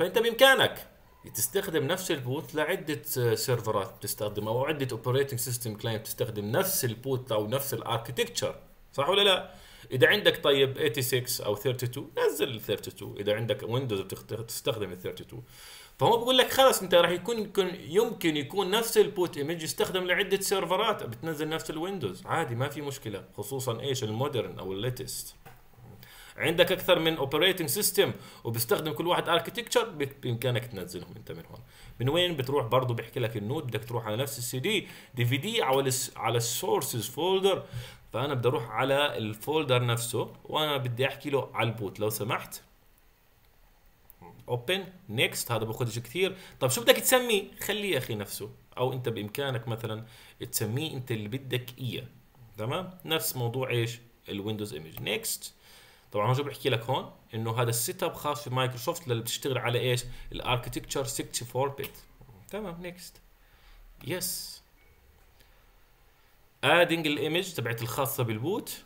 فانت بامكانك تستخدم نفس البوت لعده سيرفرات آه، بتستخدمها او عده اوبريتنج سيستم كلاينت بتستخدم نفس البوت او نفس الاركتكتشر صح ولا لا؟ اذا عندك طيب 86 او 32 نزل 32 اذا عندك ويندوز بتستخدم ال 32 فهو بقول لك خلاص انت راح يكون يمكن يكون نفس البوت ايمج يستخدم لعده سيرفرات بتنزل نفس الويندوز عادي ما في مشكله خصوصا ايش المودرن او الليتست عندك اكثر من اوبريتنج سيستم وبيستخدم كل واحد اركتكتشر بامكانك تنزلهم انت من هون من وين بتروح برضه بيحكي لك النود بدك تروح على نفس السي دي دي في دي على على السورسز فولدر فانا بدي اروح على الفولدر نفسه وانا بدي احكي له على البوت لو سمحت اوبن نيكست هذا باخذش كثير طب شو بدك تسمي خليه يا اخي نفسه او انت بامكانك مثلا تسميه انت اللي بدك اياه تمام نفس موضوع ايش الويندوز ايمج نيكست طبعا هون شو بحكي لك هون انه هذا السيت اب خاص في مايكروسوفت اللي بتشتغل على ايش الاركتكتشر 64 بت تمام نيكست يس ادنج الايمج تبعت الخاصه بالبوت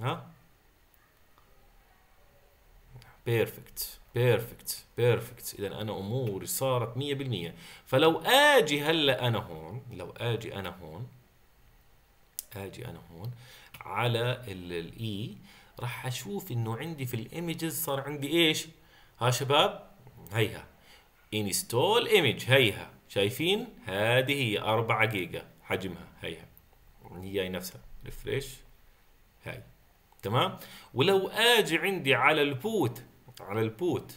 ها بيرفكت بيرفكت بيرفكت اذا انا اموري صارت 100% فلو اجي هلا انا هون لو اجي انا هون اجي انا هون على الاي e راح اشوف انه عندي في الايمجز صار عندي ايش ها شباب هيها انستول ايمج هيها شايفين هذه هي 4 جيجا حجمها هيها هي هي نفسها ريفريش هاي تمام ولو اجي عندي على البوت على البوت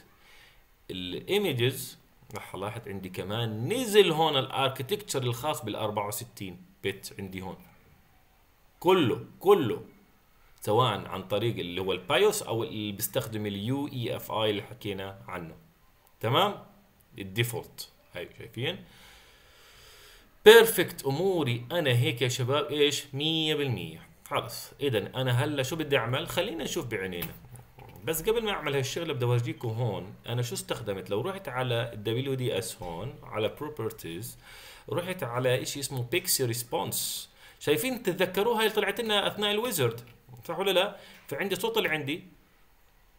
الايمجز راح لاحظ عندي كمان نزل هون الاركتكتشر الخاص بال 64 بت عندي هون كله كله سواء عن طريق اللي هو البايوس او اللي بيستخدم اليو اي اف اي اللي حكينا عنه تمام الديفولت هاي شايفين بيرفكت اموري انا هيك يا شباب ايش 100% خلص اذا انا هلا شو بدي اعمل خلينا نشوف بعينينا بس قبل ما اعمل هالشغله بدي اورجيكم هون انا شو استخدمت لو رحت على الدبليو دي اس هون على بروبرتيز رحت على شيء اسمه بيكسي ريسبونس شايفين تتذكروا هاي طلعت لنا اثناء الويزرد صح ولا لا؟ فعندي صوت اللي عندي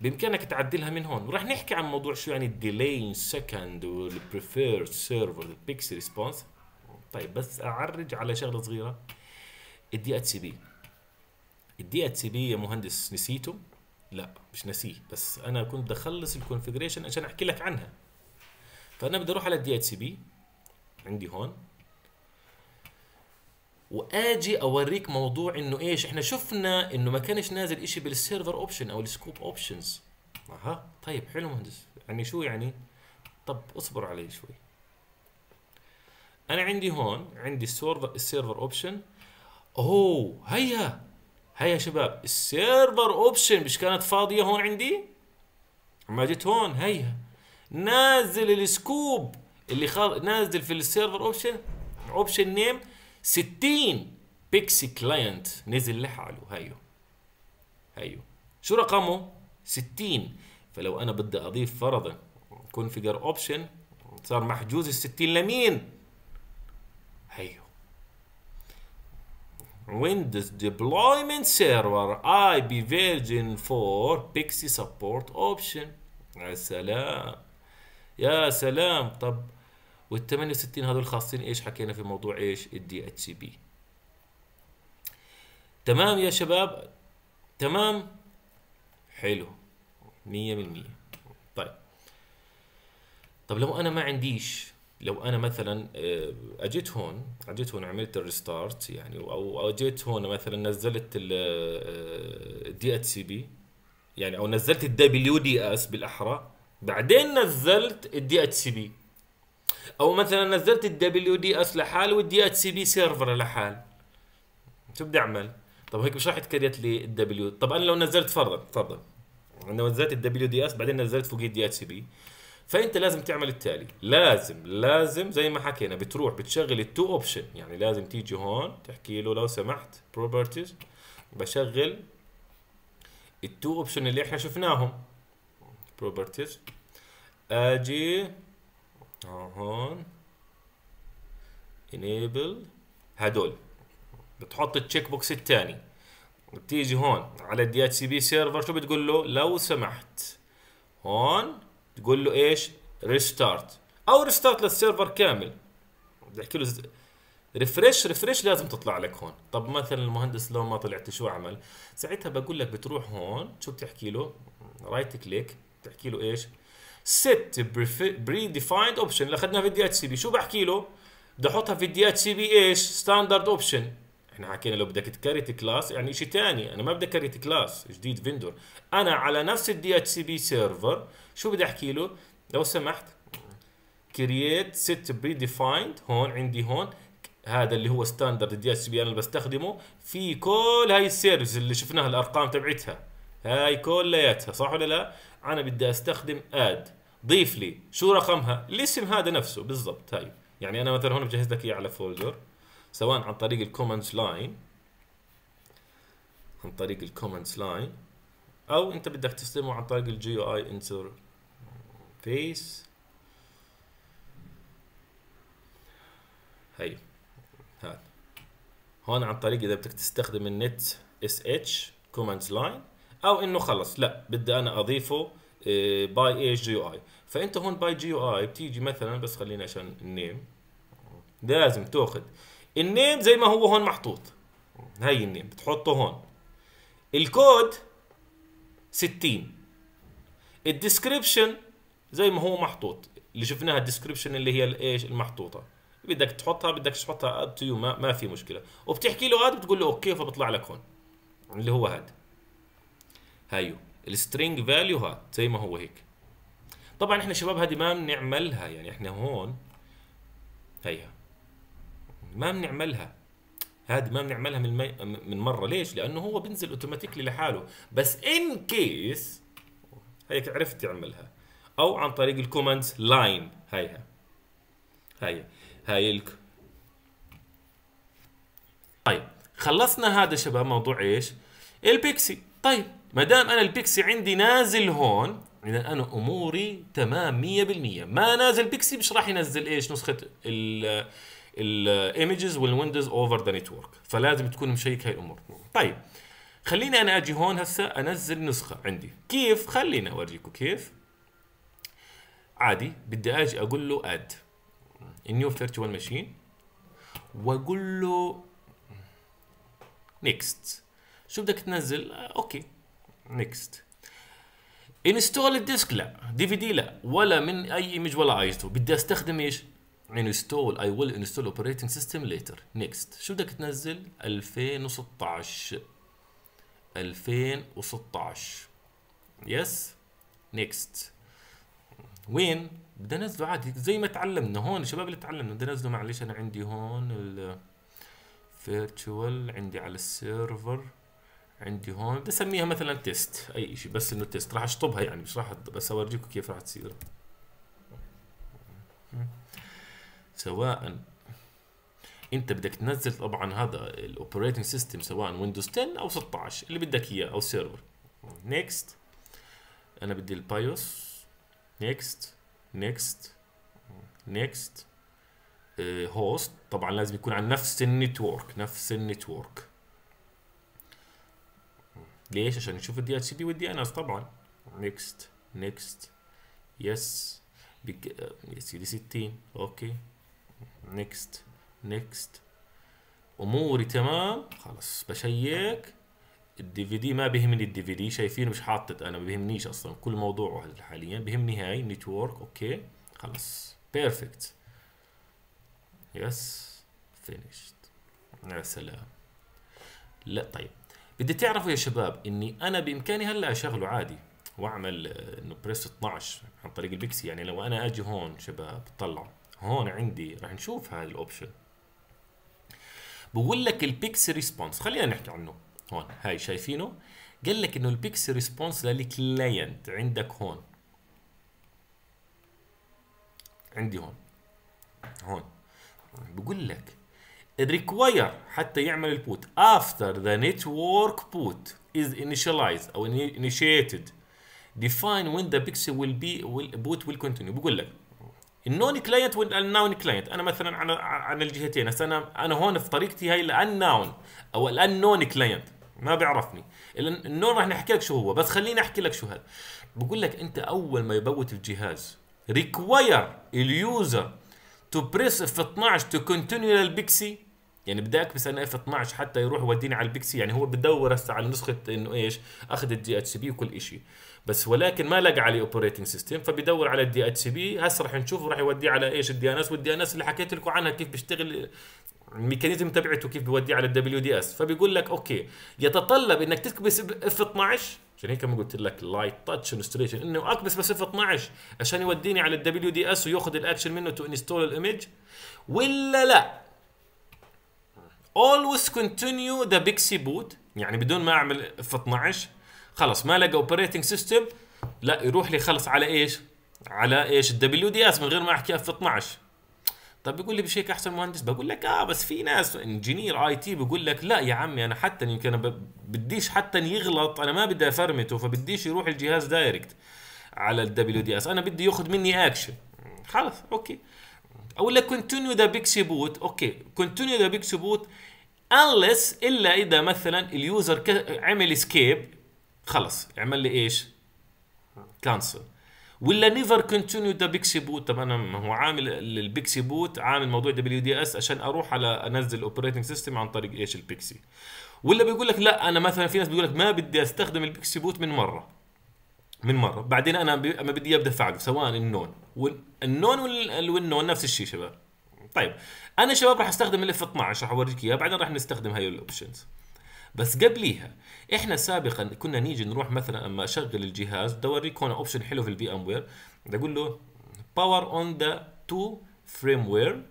بامكانك تعدلها من هون ورح نحكي عن موضوع شو يعني الديلي سكند والبريفيرد سيرفر البيكسل ريسبونس طيب بس اعرج على شغله صغيره الدي اتش سي بي الدي اتش سي بي يا مهندس نسيته لا مش نسيه بس انا كنت بخلص الكونفجريشن عشان احكي لك عنها فانا بدي اروح على الدي اتش سي بي عندي هون واجي اوريك موضوع انه ايش احنا شفنا انه ما كانش نازل شيء بالسيرفر اوبشن او السكوب اوبشنز اها طيب حلو مهندس يعني شو يعني طب اصبر علي شوي انا عندي هون عندي السيرفر السيرفر اوبشن اوه هيا هيا شباب السيرفر اوبشن مش كانت فاضيه هون عندي ما جت هون هيا نازل السكوب اللي خل... نازل في السيرفر اوبشن اوبشن نيم 60 بيكسي كلاينت نزل لحاله هيو هيو شو رقمه 60 فلو انا بدي اضيف فرضا كونفيجر اوبشن صار محجوز ال 60 لمين هيو Windows Deployment Server IP version 4 Pixie Support Option يا سلام يا سلام طب وال 68 هذول خاصين ايش حكينا في موضوع ايش الدي اتش سي بي تمام يا شباب تمام حلو 100% طيب طب لو انا ما عنديش لو انا مثلا آه، اجيت هون اجيت هون عملت الريستارت يعني او اجيت هون مثلا نزلت آه، الدي اتش سي بي يعني او نزلت الدبليو دي اس بالاحرى بعدين نزلت الدي اتش سي بي او مثلا نزلت الدبليو دي اس لحال والدي اتش سي بي سيرفر لحال شو بدي اعمل؟ طب هيك مش راح تكريت لي الدبليو طب انا لو نزلت فرضا تفضل انا نزلت الدبليو دي اس بعدين نزلت فوقيه الدي اتش سي بي فانت لازم تعمل التالي لازم لازم زي ما حكينا بتروح بتشغل التو اوبشن يعني لازم تيجي هون تحكي له لو سمحت بروبرتيز بشغل التو اوبشن اللي احنا شفناهم بروبرتيز اجي هون انيبل هدول بتحط التشيك بوكس الثاني بتيجي هون على الدي اتش سي بي سيرفر شو بتقول له لو سمحت هون تقول له ايش ريستارت او ريستارت للسيرفر كامل بحكي له ريفرش ريفرش لازم تطلع لك هون طب مثلا المهندس لو ما طلعت شو عمل ساعتها بقول لك بتروح هون شو بتحكي له رايت كليك بتحكي له ايش set predefined option اللي اخذناها في الدي اتش سي بي شو بحكي له بدي احطها في الدي اتش سي بي ايش ستاندرد اوبشن احنا حكينا لو بدك تكريت كلاس يعني شيء ثاني انا ما بدي كريت كلاس جديد فيندور انا على نفس الدي اتش سي بي سيرفر شو بدي احكي له لو سمحت كرييت ست ديفايند هون عندي هون هذا اللي هو ستاندرد الدي اتش سي بي انا اللي بستخدمه في كل هاي السيرفيس اللي شفناها الارقام تبعتها هاي كلياتها صح ولا لا انا بدي استخدم اد ضيف لي شو رقمها الاسم هذا نفسه بالضبط هاي طيب. يعني انا مثلا هون بجهز لك اياه على فولدر سواء عن طريق الكومنتس لاين عن طريق الكومنتس لاين او انت بدك تستلمه عن طريق او اي انتر فيس هي هذا هون عن طريق اذا بدك تستخدم النت اس اتش كومنتس لاين او انه خلص لا بدي انا اضيفه باي ايش جي يو اي فانت هون باي جي يو اي بتيجي مثلا بس خلينا عشان النيم لازم تاخذ النيم زي ما هو هون محطوط هاي النيم بتحطه هون الكود 60 الديسكربشن زي ما هو محطوط اللي شفناها الديسكربشن اللي هي الايش المحطوطه بدك تحطها بدك تحطها اب تو ما, ما في مشكله وبتحكي له هذا بتقول له اوكي فبطلع لك هون اللي هو هذا هايو السترينج فاليو هات زي ما هو هيك طبعا احنا شباب هذه ما بنعملها يعني احنا هون هيها ما بنعملها هذه ما بنعملها من المي... من مره ليش لانه هو بينزل اوتوماتيكلي لحاله بس ان كيس هيك عرفت تعملها او عن طريق الكوماندز لاين هيها هي هاي الك... طيب خلصنا هذا شباب موضوع ايش البيكسي طيب ما دام انا البيكسي عندي نازل هون اذا انا اموري تمام 100% ما نازل بيكسي مش راح ينزل ايش نسخه ال الايمجز والويندوز اوفر ذا نتورك فلازم تكون مشيك هاي الامور طيب خليني انا اجي هون هسه انزل نسخه عندي كيف خليني اورجيكم كيف عادي بدي اجي اقول له اد نيو فيرتشوال ماشين واقول له نيكست شو بدك تنزل آه، اوكي نيكست انستول الديسك لا دي في دي لا ولا من اي ايمج ولا عايزته بدي استخدم ايش انستول اي ويل انستول اوبريتنج سيستم ليتر نيكست شو بدك تنزل 2016 2016 يس نيكست وين بدنا ننزله عادي زي ما تعلمنا هون شباب اللي تعلمنا بدنا ننزله معلش انا عندي هون ال فيرتشوال عندي على السيرفر عندي هون بدي اسميها مثلا تيست اي شيء بس انه تيست راح اشطبها يعني مش راح بس اورجيكم كيف راح تصير سواء انت بدك تنزل طبعا هذا الاوبريتنج سيستم سواء ويندوز 10 او 16 اللي بدك اياه او سيرفر نيكست انا بدي البايوس نيكست نيكست نيكست هوست طبعا لازم يكون على نفس النتورك نفس النتورك ليش عشان نشوف الدي اتش بي والدي ان اس طبعا نيكست نيكست يس يا سيدي دي 60 اوكي نيكست نيكست اموري تمام خلاص بشيك الدي في دي ما بيهمني الدي في دي شايفين مش حاطط انا ما بيهمنيش اصلا كل موضوع حاليا بيهمني هاي نتورك اوكي خلاص بيرفكت يس فينيشد يا سلام لا طيب بدي تعرفوا يا شباب اني انا بامكاني هلا اشغله عادي واعمل آه، انه بريس 12 عن طريق البيكسي يعني لو انا اجي هون شباب طلع هون عندي راح نشوف هاي الاوبشن بقول لك البيكسي ريسبونس خلينا نحكي عنه هون هاي شايفينه قال لك انه البيكسي ريسبونس للكلاينت عندك هون عندي هون هون بقول لك require حتى يعمل البوت after the network boot is initialized او initiated define when the pixel will be will boot will continue بقول لك النون كلاينت والناون كلاينت انا مثلا عن عن الجهتين هسه انا انا هون في طريقتي هاي ناون او الانون كلاينت ما بيعرفني النون راح نحكي لك شو هو بس خليني احكي لك شو هذا بقول لك انت اول ما يبوت الجهاز ريكواير اليوزر تو بريس اف 12 تو كونتينيو للبيكسي يعني بداك بسنة انا اف 12 حتى يروح يوديني على البيكسي يعني هو بدور هسه على نسخه انه ايش اخذ الدي اتش بي وكل شيء بس ولكن ما لقى عليه اوبريتنج سيستم فبدور على الدي اتش بي هسه رح نشوف رح يوديه على ايش الدي ان اس والدي ان اس اللي حكيت لكم عنها كيف بيشتغل الميكانيزم تبعته كيف بيوديه على الدبليو دي اس فبيقول لك اوكي يتطلب انك تكبس اف 12 عشان هيك ما قلت لك لايت تاتش انستليشن انه اكبس بس اف 12 عشان يوديني على الدبليو دي اس وياخذ الاكشن منه تو انستول الايمج ولا لا always continue the بيكسي boot يعني بدون ما اعمل اف 12 خلص ما لقى اوبريتنج سيستم لا يروح لي خلص على ايش على ايش الدبليو دي اس من غير ما احكي اف 12 طب بيقول لي مش هيك احسن مهندس بقول لك اه بس في ناس انجينير اي تي بيقول لك لا يا عمي انا حتى يمكن انا بديش حتى يغلط انا ما بدي افرمته فبديش يروح الجهاز دايركت على الدبليو دي اس انا بدي ياخذ مني اكشن خلص اوكي اقول لك continue the pixie boot اوكي continue the pixie boot unless الا اذا مثلا اليوزر عمل اسكيب خلص عمل لي ايش؟ كانسل ولا نيفر كونتينيو ذا بيكسي بوت طب انا ما هو عامل البيكسي بوت عامل موضوع دبليو دي اس عشان اروح على انزل اوبريتنج سيستم عن طريق ايش البيكسي ولا بيقول لك لا انا مثلا في ناس بيقول لك ما بدي استخدم البيكسي بوت من مره من مره بعدين انا ب... ما بدي ابدا فعله سواء النون النون وال... والنون نفس الشيء شباب طيب انا شباب راح استخدم الاف 12 راح اوريك اياه بعدين راح نستخدم هاي الاوبشنز بس قبليها احنا سابقا كنا نيجي نروح مثلا اما اشغل الجهاز بدي اوريك هون اوبشن حلو في الفي ام وير بدي اقول له باور اون ذا تو فريم وير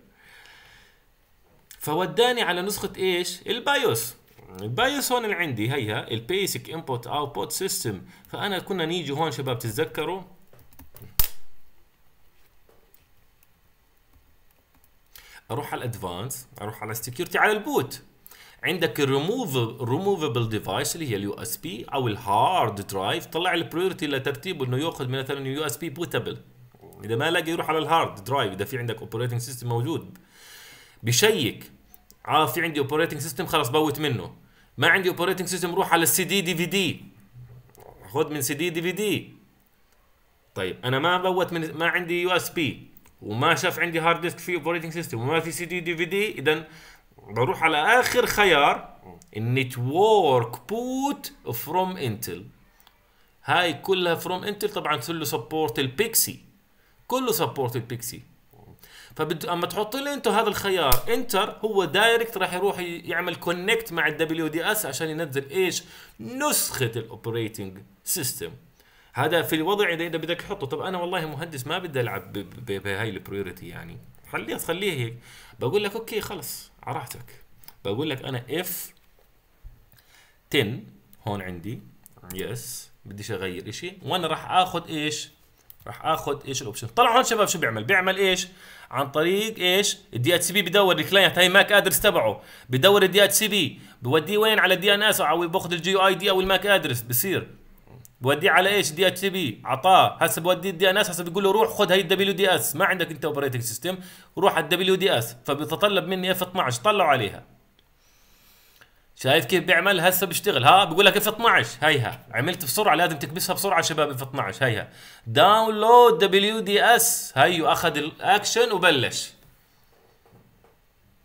فوداني على نسخه ايش البايوس البايوس هون اللي عندي هيها البيسك انبوت اوتبوت سيستم فانا كنا نيجي هون شباب تتذكروا اروح على الادفانس اروح على السكيورتي على البوت عندك الريموفبل ديفايس اللي هي اليو اس بي او الهارد درايف طلع البريورتي لترتيبه انه ياخذ مثلا يو اس بي بوتابل اذا ما لقى يروح على الهارد درايف اذا في عندك اوبريتنج سيستم موجود بشيك اه في عندي اوبريتنج سيستم خلاص بوت منه ما عندي اوبريتنج سيستم روح على السي دي دي في دي خذ من سي دي دي في دي طيب انا ما بوت من ما عندي يو اس بي وما شاف عندي هارد ديسك فيه اوبريتنج سيستم وما في سي دي دي في دي اذا بروح على اخر خيار النتورك بوت فروم انتل هاي كلها فروم انتل طبعا كله سبورت البيكسي كله سبورت البيكسي فبد اما تحط لي انت هذا الخيار انتر هو دايركت راح يروح يعمل كونكت مع الدبليو دي اس عشان ينزل ايش نسخه الاوبريتنج سيستم هذا في الوضع اذا بدك تحطه طب انا والله مهندس ما بدي العب بهاي البريوريتي يعني خليها خليها هيك بقول لك اوكي خلص على راحتك بقول لك انا اف 10 هون عندي يس بديش اغير شيء وانا راح اخذ ايش راح اخذ ايش الاوبشن طلع هون شباب شو بيعمل بيعمل ايش عن طريق ايش الدي اتش بي بدور الكلاينت هي ماك ادرس تبعه بدور الدي اتش بي بوديه وين على الدي ان اس او باخذ الجي اي دي او الماك ادرس بصير بوديه على ايش دي اتش بي عطاه هسه بوديه الدي ان اس هسه بيقول له روح خذ هي الدبليو دي اس ما عندك انت اوبريتنج سيستم روح على الدبليو دي اس فبيتطلب مني اف 12 طلعوا عليها شايف كيف بيعمل هسه بيشتغل ها بقول لك اف 12 هيها عملت بسرعه لازم تكبسها بسرعه شباب اف 12 هيها داونلود دبليو دي اس هيو اخذ الاكشن وبلش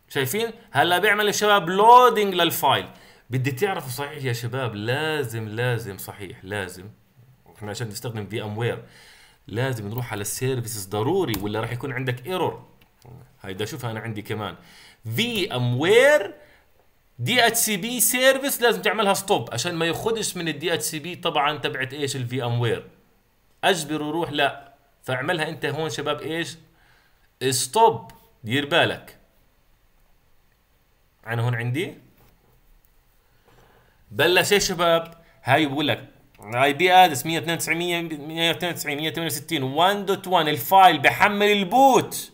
شايفين هلا بيعمل الشباب لودنج للفايل بدي تعرفوا صحيح يا شباب لازم لازم صحيح لازم احنا عشان نستخدم في ام وير لازم نروح على السيرفيسز ضروري ولا راح يكون عندك ايرور هيدا شوف انا عندي كمان في ام وير دي اتش سي بي سيرفيس لازم تعملها ستوب عشان ما ياخذش من الدي اتش سي بي طبعا تبعت ايش الفي ام وير اجبره يروح لا فاعملها انت هون شباب ايش ستوب دير بالك انا هون عندي بلش يا شباب هاي بقول لك اي بي ادس 192 192 168 1.1 الفايل بحمل البوت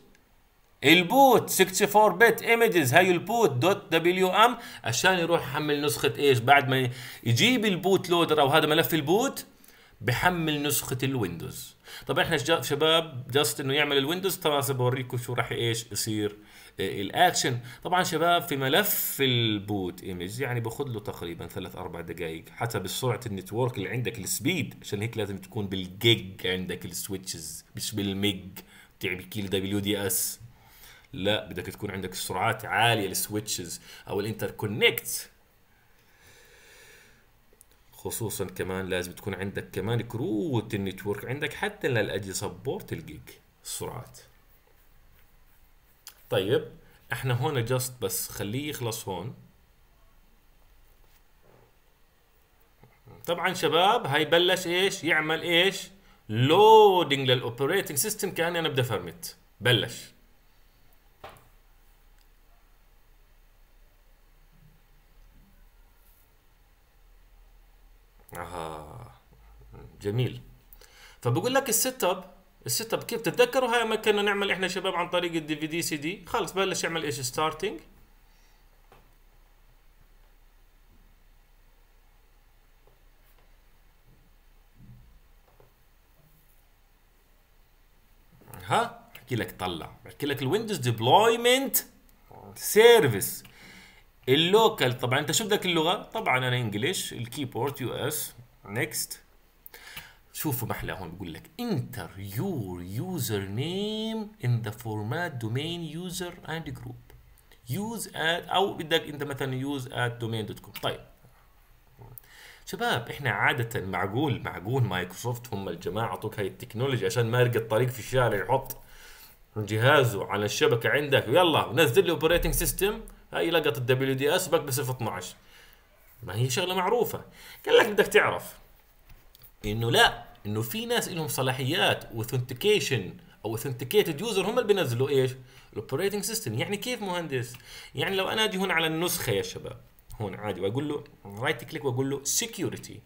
البوت 64 بت ايمجز هاي البوت دوت دبليو ام عشان يروح يحمل نسخه ايش بعد ما يجيب البوت لودر او هذا ملف البوت بحمل نسخه الويندوز طب احنا شباب جاست انه يعمل الويندوز ترى بوريكم شو راح ايش يصير آه، الاكشن طبعا شباب في ملف البوت ايمج يعني باخذ له تقريبا ثلاث اربع دقائق حسب سرعه النتورك اللي عندك السبيد عشان هيك لازم تكون بالجيج عندك السويتشز مش بالميج بتعمل كيل دبليو دي اس لا بدك تكون عندك سرعات عاليه للسويتشز او الانتر كونكت خصوصا كمان لازم تكون عندك كمان كروت النتورك عندك حتى للاجي سبورت الجيج السرعات طيب احنا هون جاست بس خليه يخلص هون طبعا شباب هاي بلش ايش يعمل ايش لودنج للاوبريتنج سيستم كاني انا بدي افرمت بلش جميل فبقول لك السيت اب السيت اب كيف تتذكروا هاي ما كنا نعمل احنا شباب عن طريق الدي في دي سي دي خلص بلش يعمل ايش ستارتنج ها بحكي لك طلع بحكي لك الويندوز ديبلويمنت سيرفيس اللوكال طبعا انت شو بدك اللغه طبعا انا انجلش الكيبورد يو اس نيكست شوفوا محلى هون بيقول لك انتر يور يوزر نيم ان ذا فورمات دومين يوزر اند جروب يوز اد او بدك انت مثلا يوز دومين دوت كوم طيب شباب احنا عادة معقول معقول مايكروسوفت هم الجماعة اعطوك هاي التكنولوجيا عشان ما يرقى الطريق في الشارع يحط جهازه على الشبكة عندك ويلا نزل لي اوبريتنج سيستم هاي لقط الدبليو دي اس بكبس 12 ما هي شغلة معروفة قال لك بدك تعرف انه لا انه في ناس لهم صلاحيات اوثنتيكيشن او اوثنتيكيتد يوزر هم اللي بينزلوا ايش؟ الاوبريتنج سيستم يعني كيف مهندس؟ يعني لو انا اجي هون على النسخه يا شباب هون عادي واقول له رايت كليك واقول له سكيورتي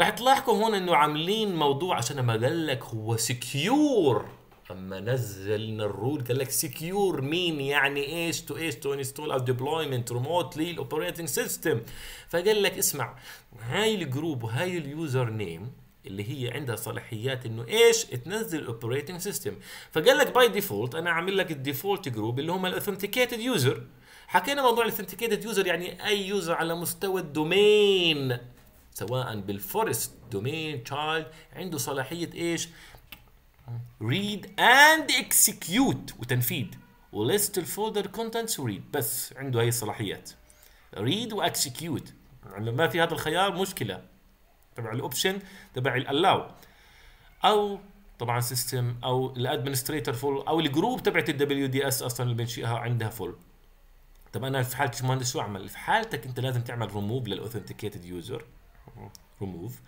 راح تلاحقوا هون انه عاملين موضوع عشان ما قال لك هو سكيور اما نزل الرول قال لك سكيور مين يعني ايش تو ايش تو انستول از ديبلويمنت ريموتلي الاوبريتنج سيستم فقال لك اسمع هاي الجروب وهاي اليوزر نيم اللي هي عندها صلاحيات انه ايش تنزل الاوبريتنج سيستم فقال لك باي ديفولت انا عامل لك الديفولت جروب اللي هم الاوثنتيكيتد يوزر حكينا موضوع الاوثنتيكيتد يوزر يعني اي يوزر على مستوى الدومين سواء بالفورست دومين تشايلد عنده صلاحيه ايش read and execute وتنفيذ وليست الفولدر كونتنتس وريد بس عنده هي الصلاحيات read واكسكيوت ما في هذا الخيار مشكله تبع الاوبشن تبع الالاو او طبعا سيستم او الادمنستريتور فول او الجروب تبعت الدبليو دي اس اصلا اللي بنشئها عندها فول طب انا في حالتي مهندس شو اعمل؟ في حالتك انت لازم تعمل ريموف للاوثنتيكيتد يوزر ريموف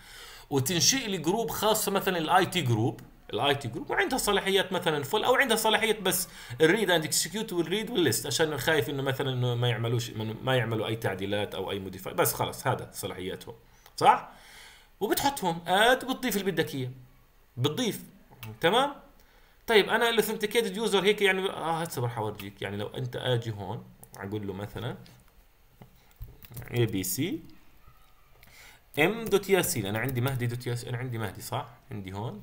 وتنشئ لي جروب خاصه مثلا الاي تي جروب الاي تي جروب وعندها صلاحيات مثلا فل او عندها صلاحيه بس الريد اند اكسكيوت والريد والليست عشان خايف انه مثلا انه ما يعملوش ما يعملوا اي تعديلات او اي موديفاي بس خلاص هذا صلاحياتهم صح؟ وبتحطهم اد آه، وبتضيف اللي بدك اياه بتضيف تمام؟ طيب انا الاثنتيكيتد يوزر هيك يعني اه هسه راح اورجيك يعني لو انت اجي هون اقول له مثلا اي بي سي ام دوت ياسين انا عندي مهدي دوت ياسين انا عندي مهدي صح؟ عندي هون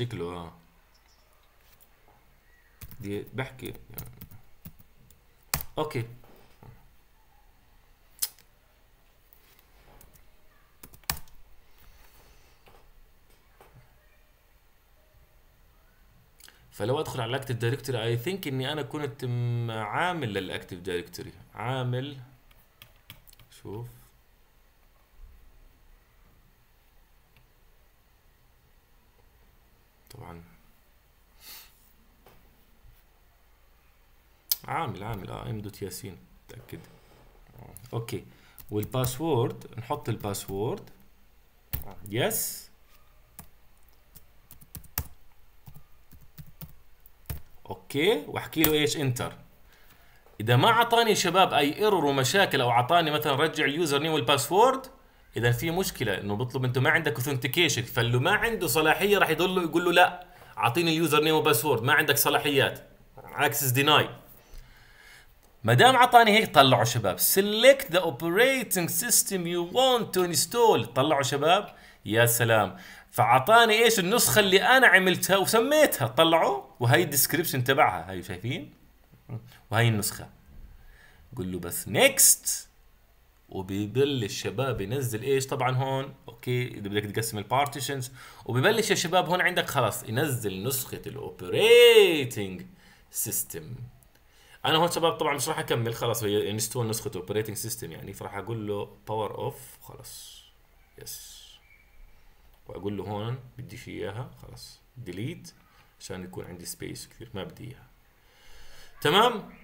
شكله اه دي بحكي يعني. اوكي فلو ادخل على الاكتف دايركتوري اي ثينك اني انا كنت عامل للاكتف دايركتوري عامل شوف طبعا عامل عامل اه ام دوت ياسين متأكد آه، اوكي والباسورد نحط الباسورد يس اوكي واحكي له ايش انتر اذا ما اعطاني شباب اي ايرور ومشاكل او اعطاني مثلا رجع اليوزر نيم والباسورد اذا في مشكله انه بيطلب انت ما عندك اوثنتيكيشن فاللي ما عنده صلاحيه راح يضل يقول له لا اعطيني اليوزر نيم وباسورد ما عندك صلاحيات اكسس ديناي ما دام عطاني هيك طلعوا شباب سيلكت ذا اوبريتنج سيستم يو وونت تو انستول طلعوا شباب يا سلام فعطاني ايش النسخة اللي انا عملتها وسميتها طلعوا وهي الديسكربشن تبعها هاي شايفين وهي النسخة قول له بس next وبيبل الشباب ينزل ايش طبعا هون اوكي اذا بدك تقسم البارتيشنز وببلش يا شباب هون عندك خلاص ينزل نسخه الاوبريتنج سيستم انا هون شباب طبعا مش راح اكمل خلاص هي انستول نسخه اوبريتنج سيستم يعني فراح اقول له باور اوف خلاص يس واقول له هون بديش اياها خلاص ديليت عشان يكون عندي سبيس كثير ما بدي اياها تمام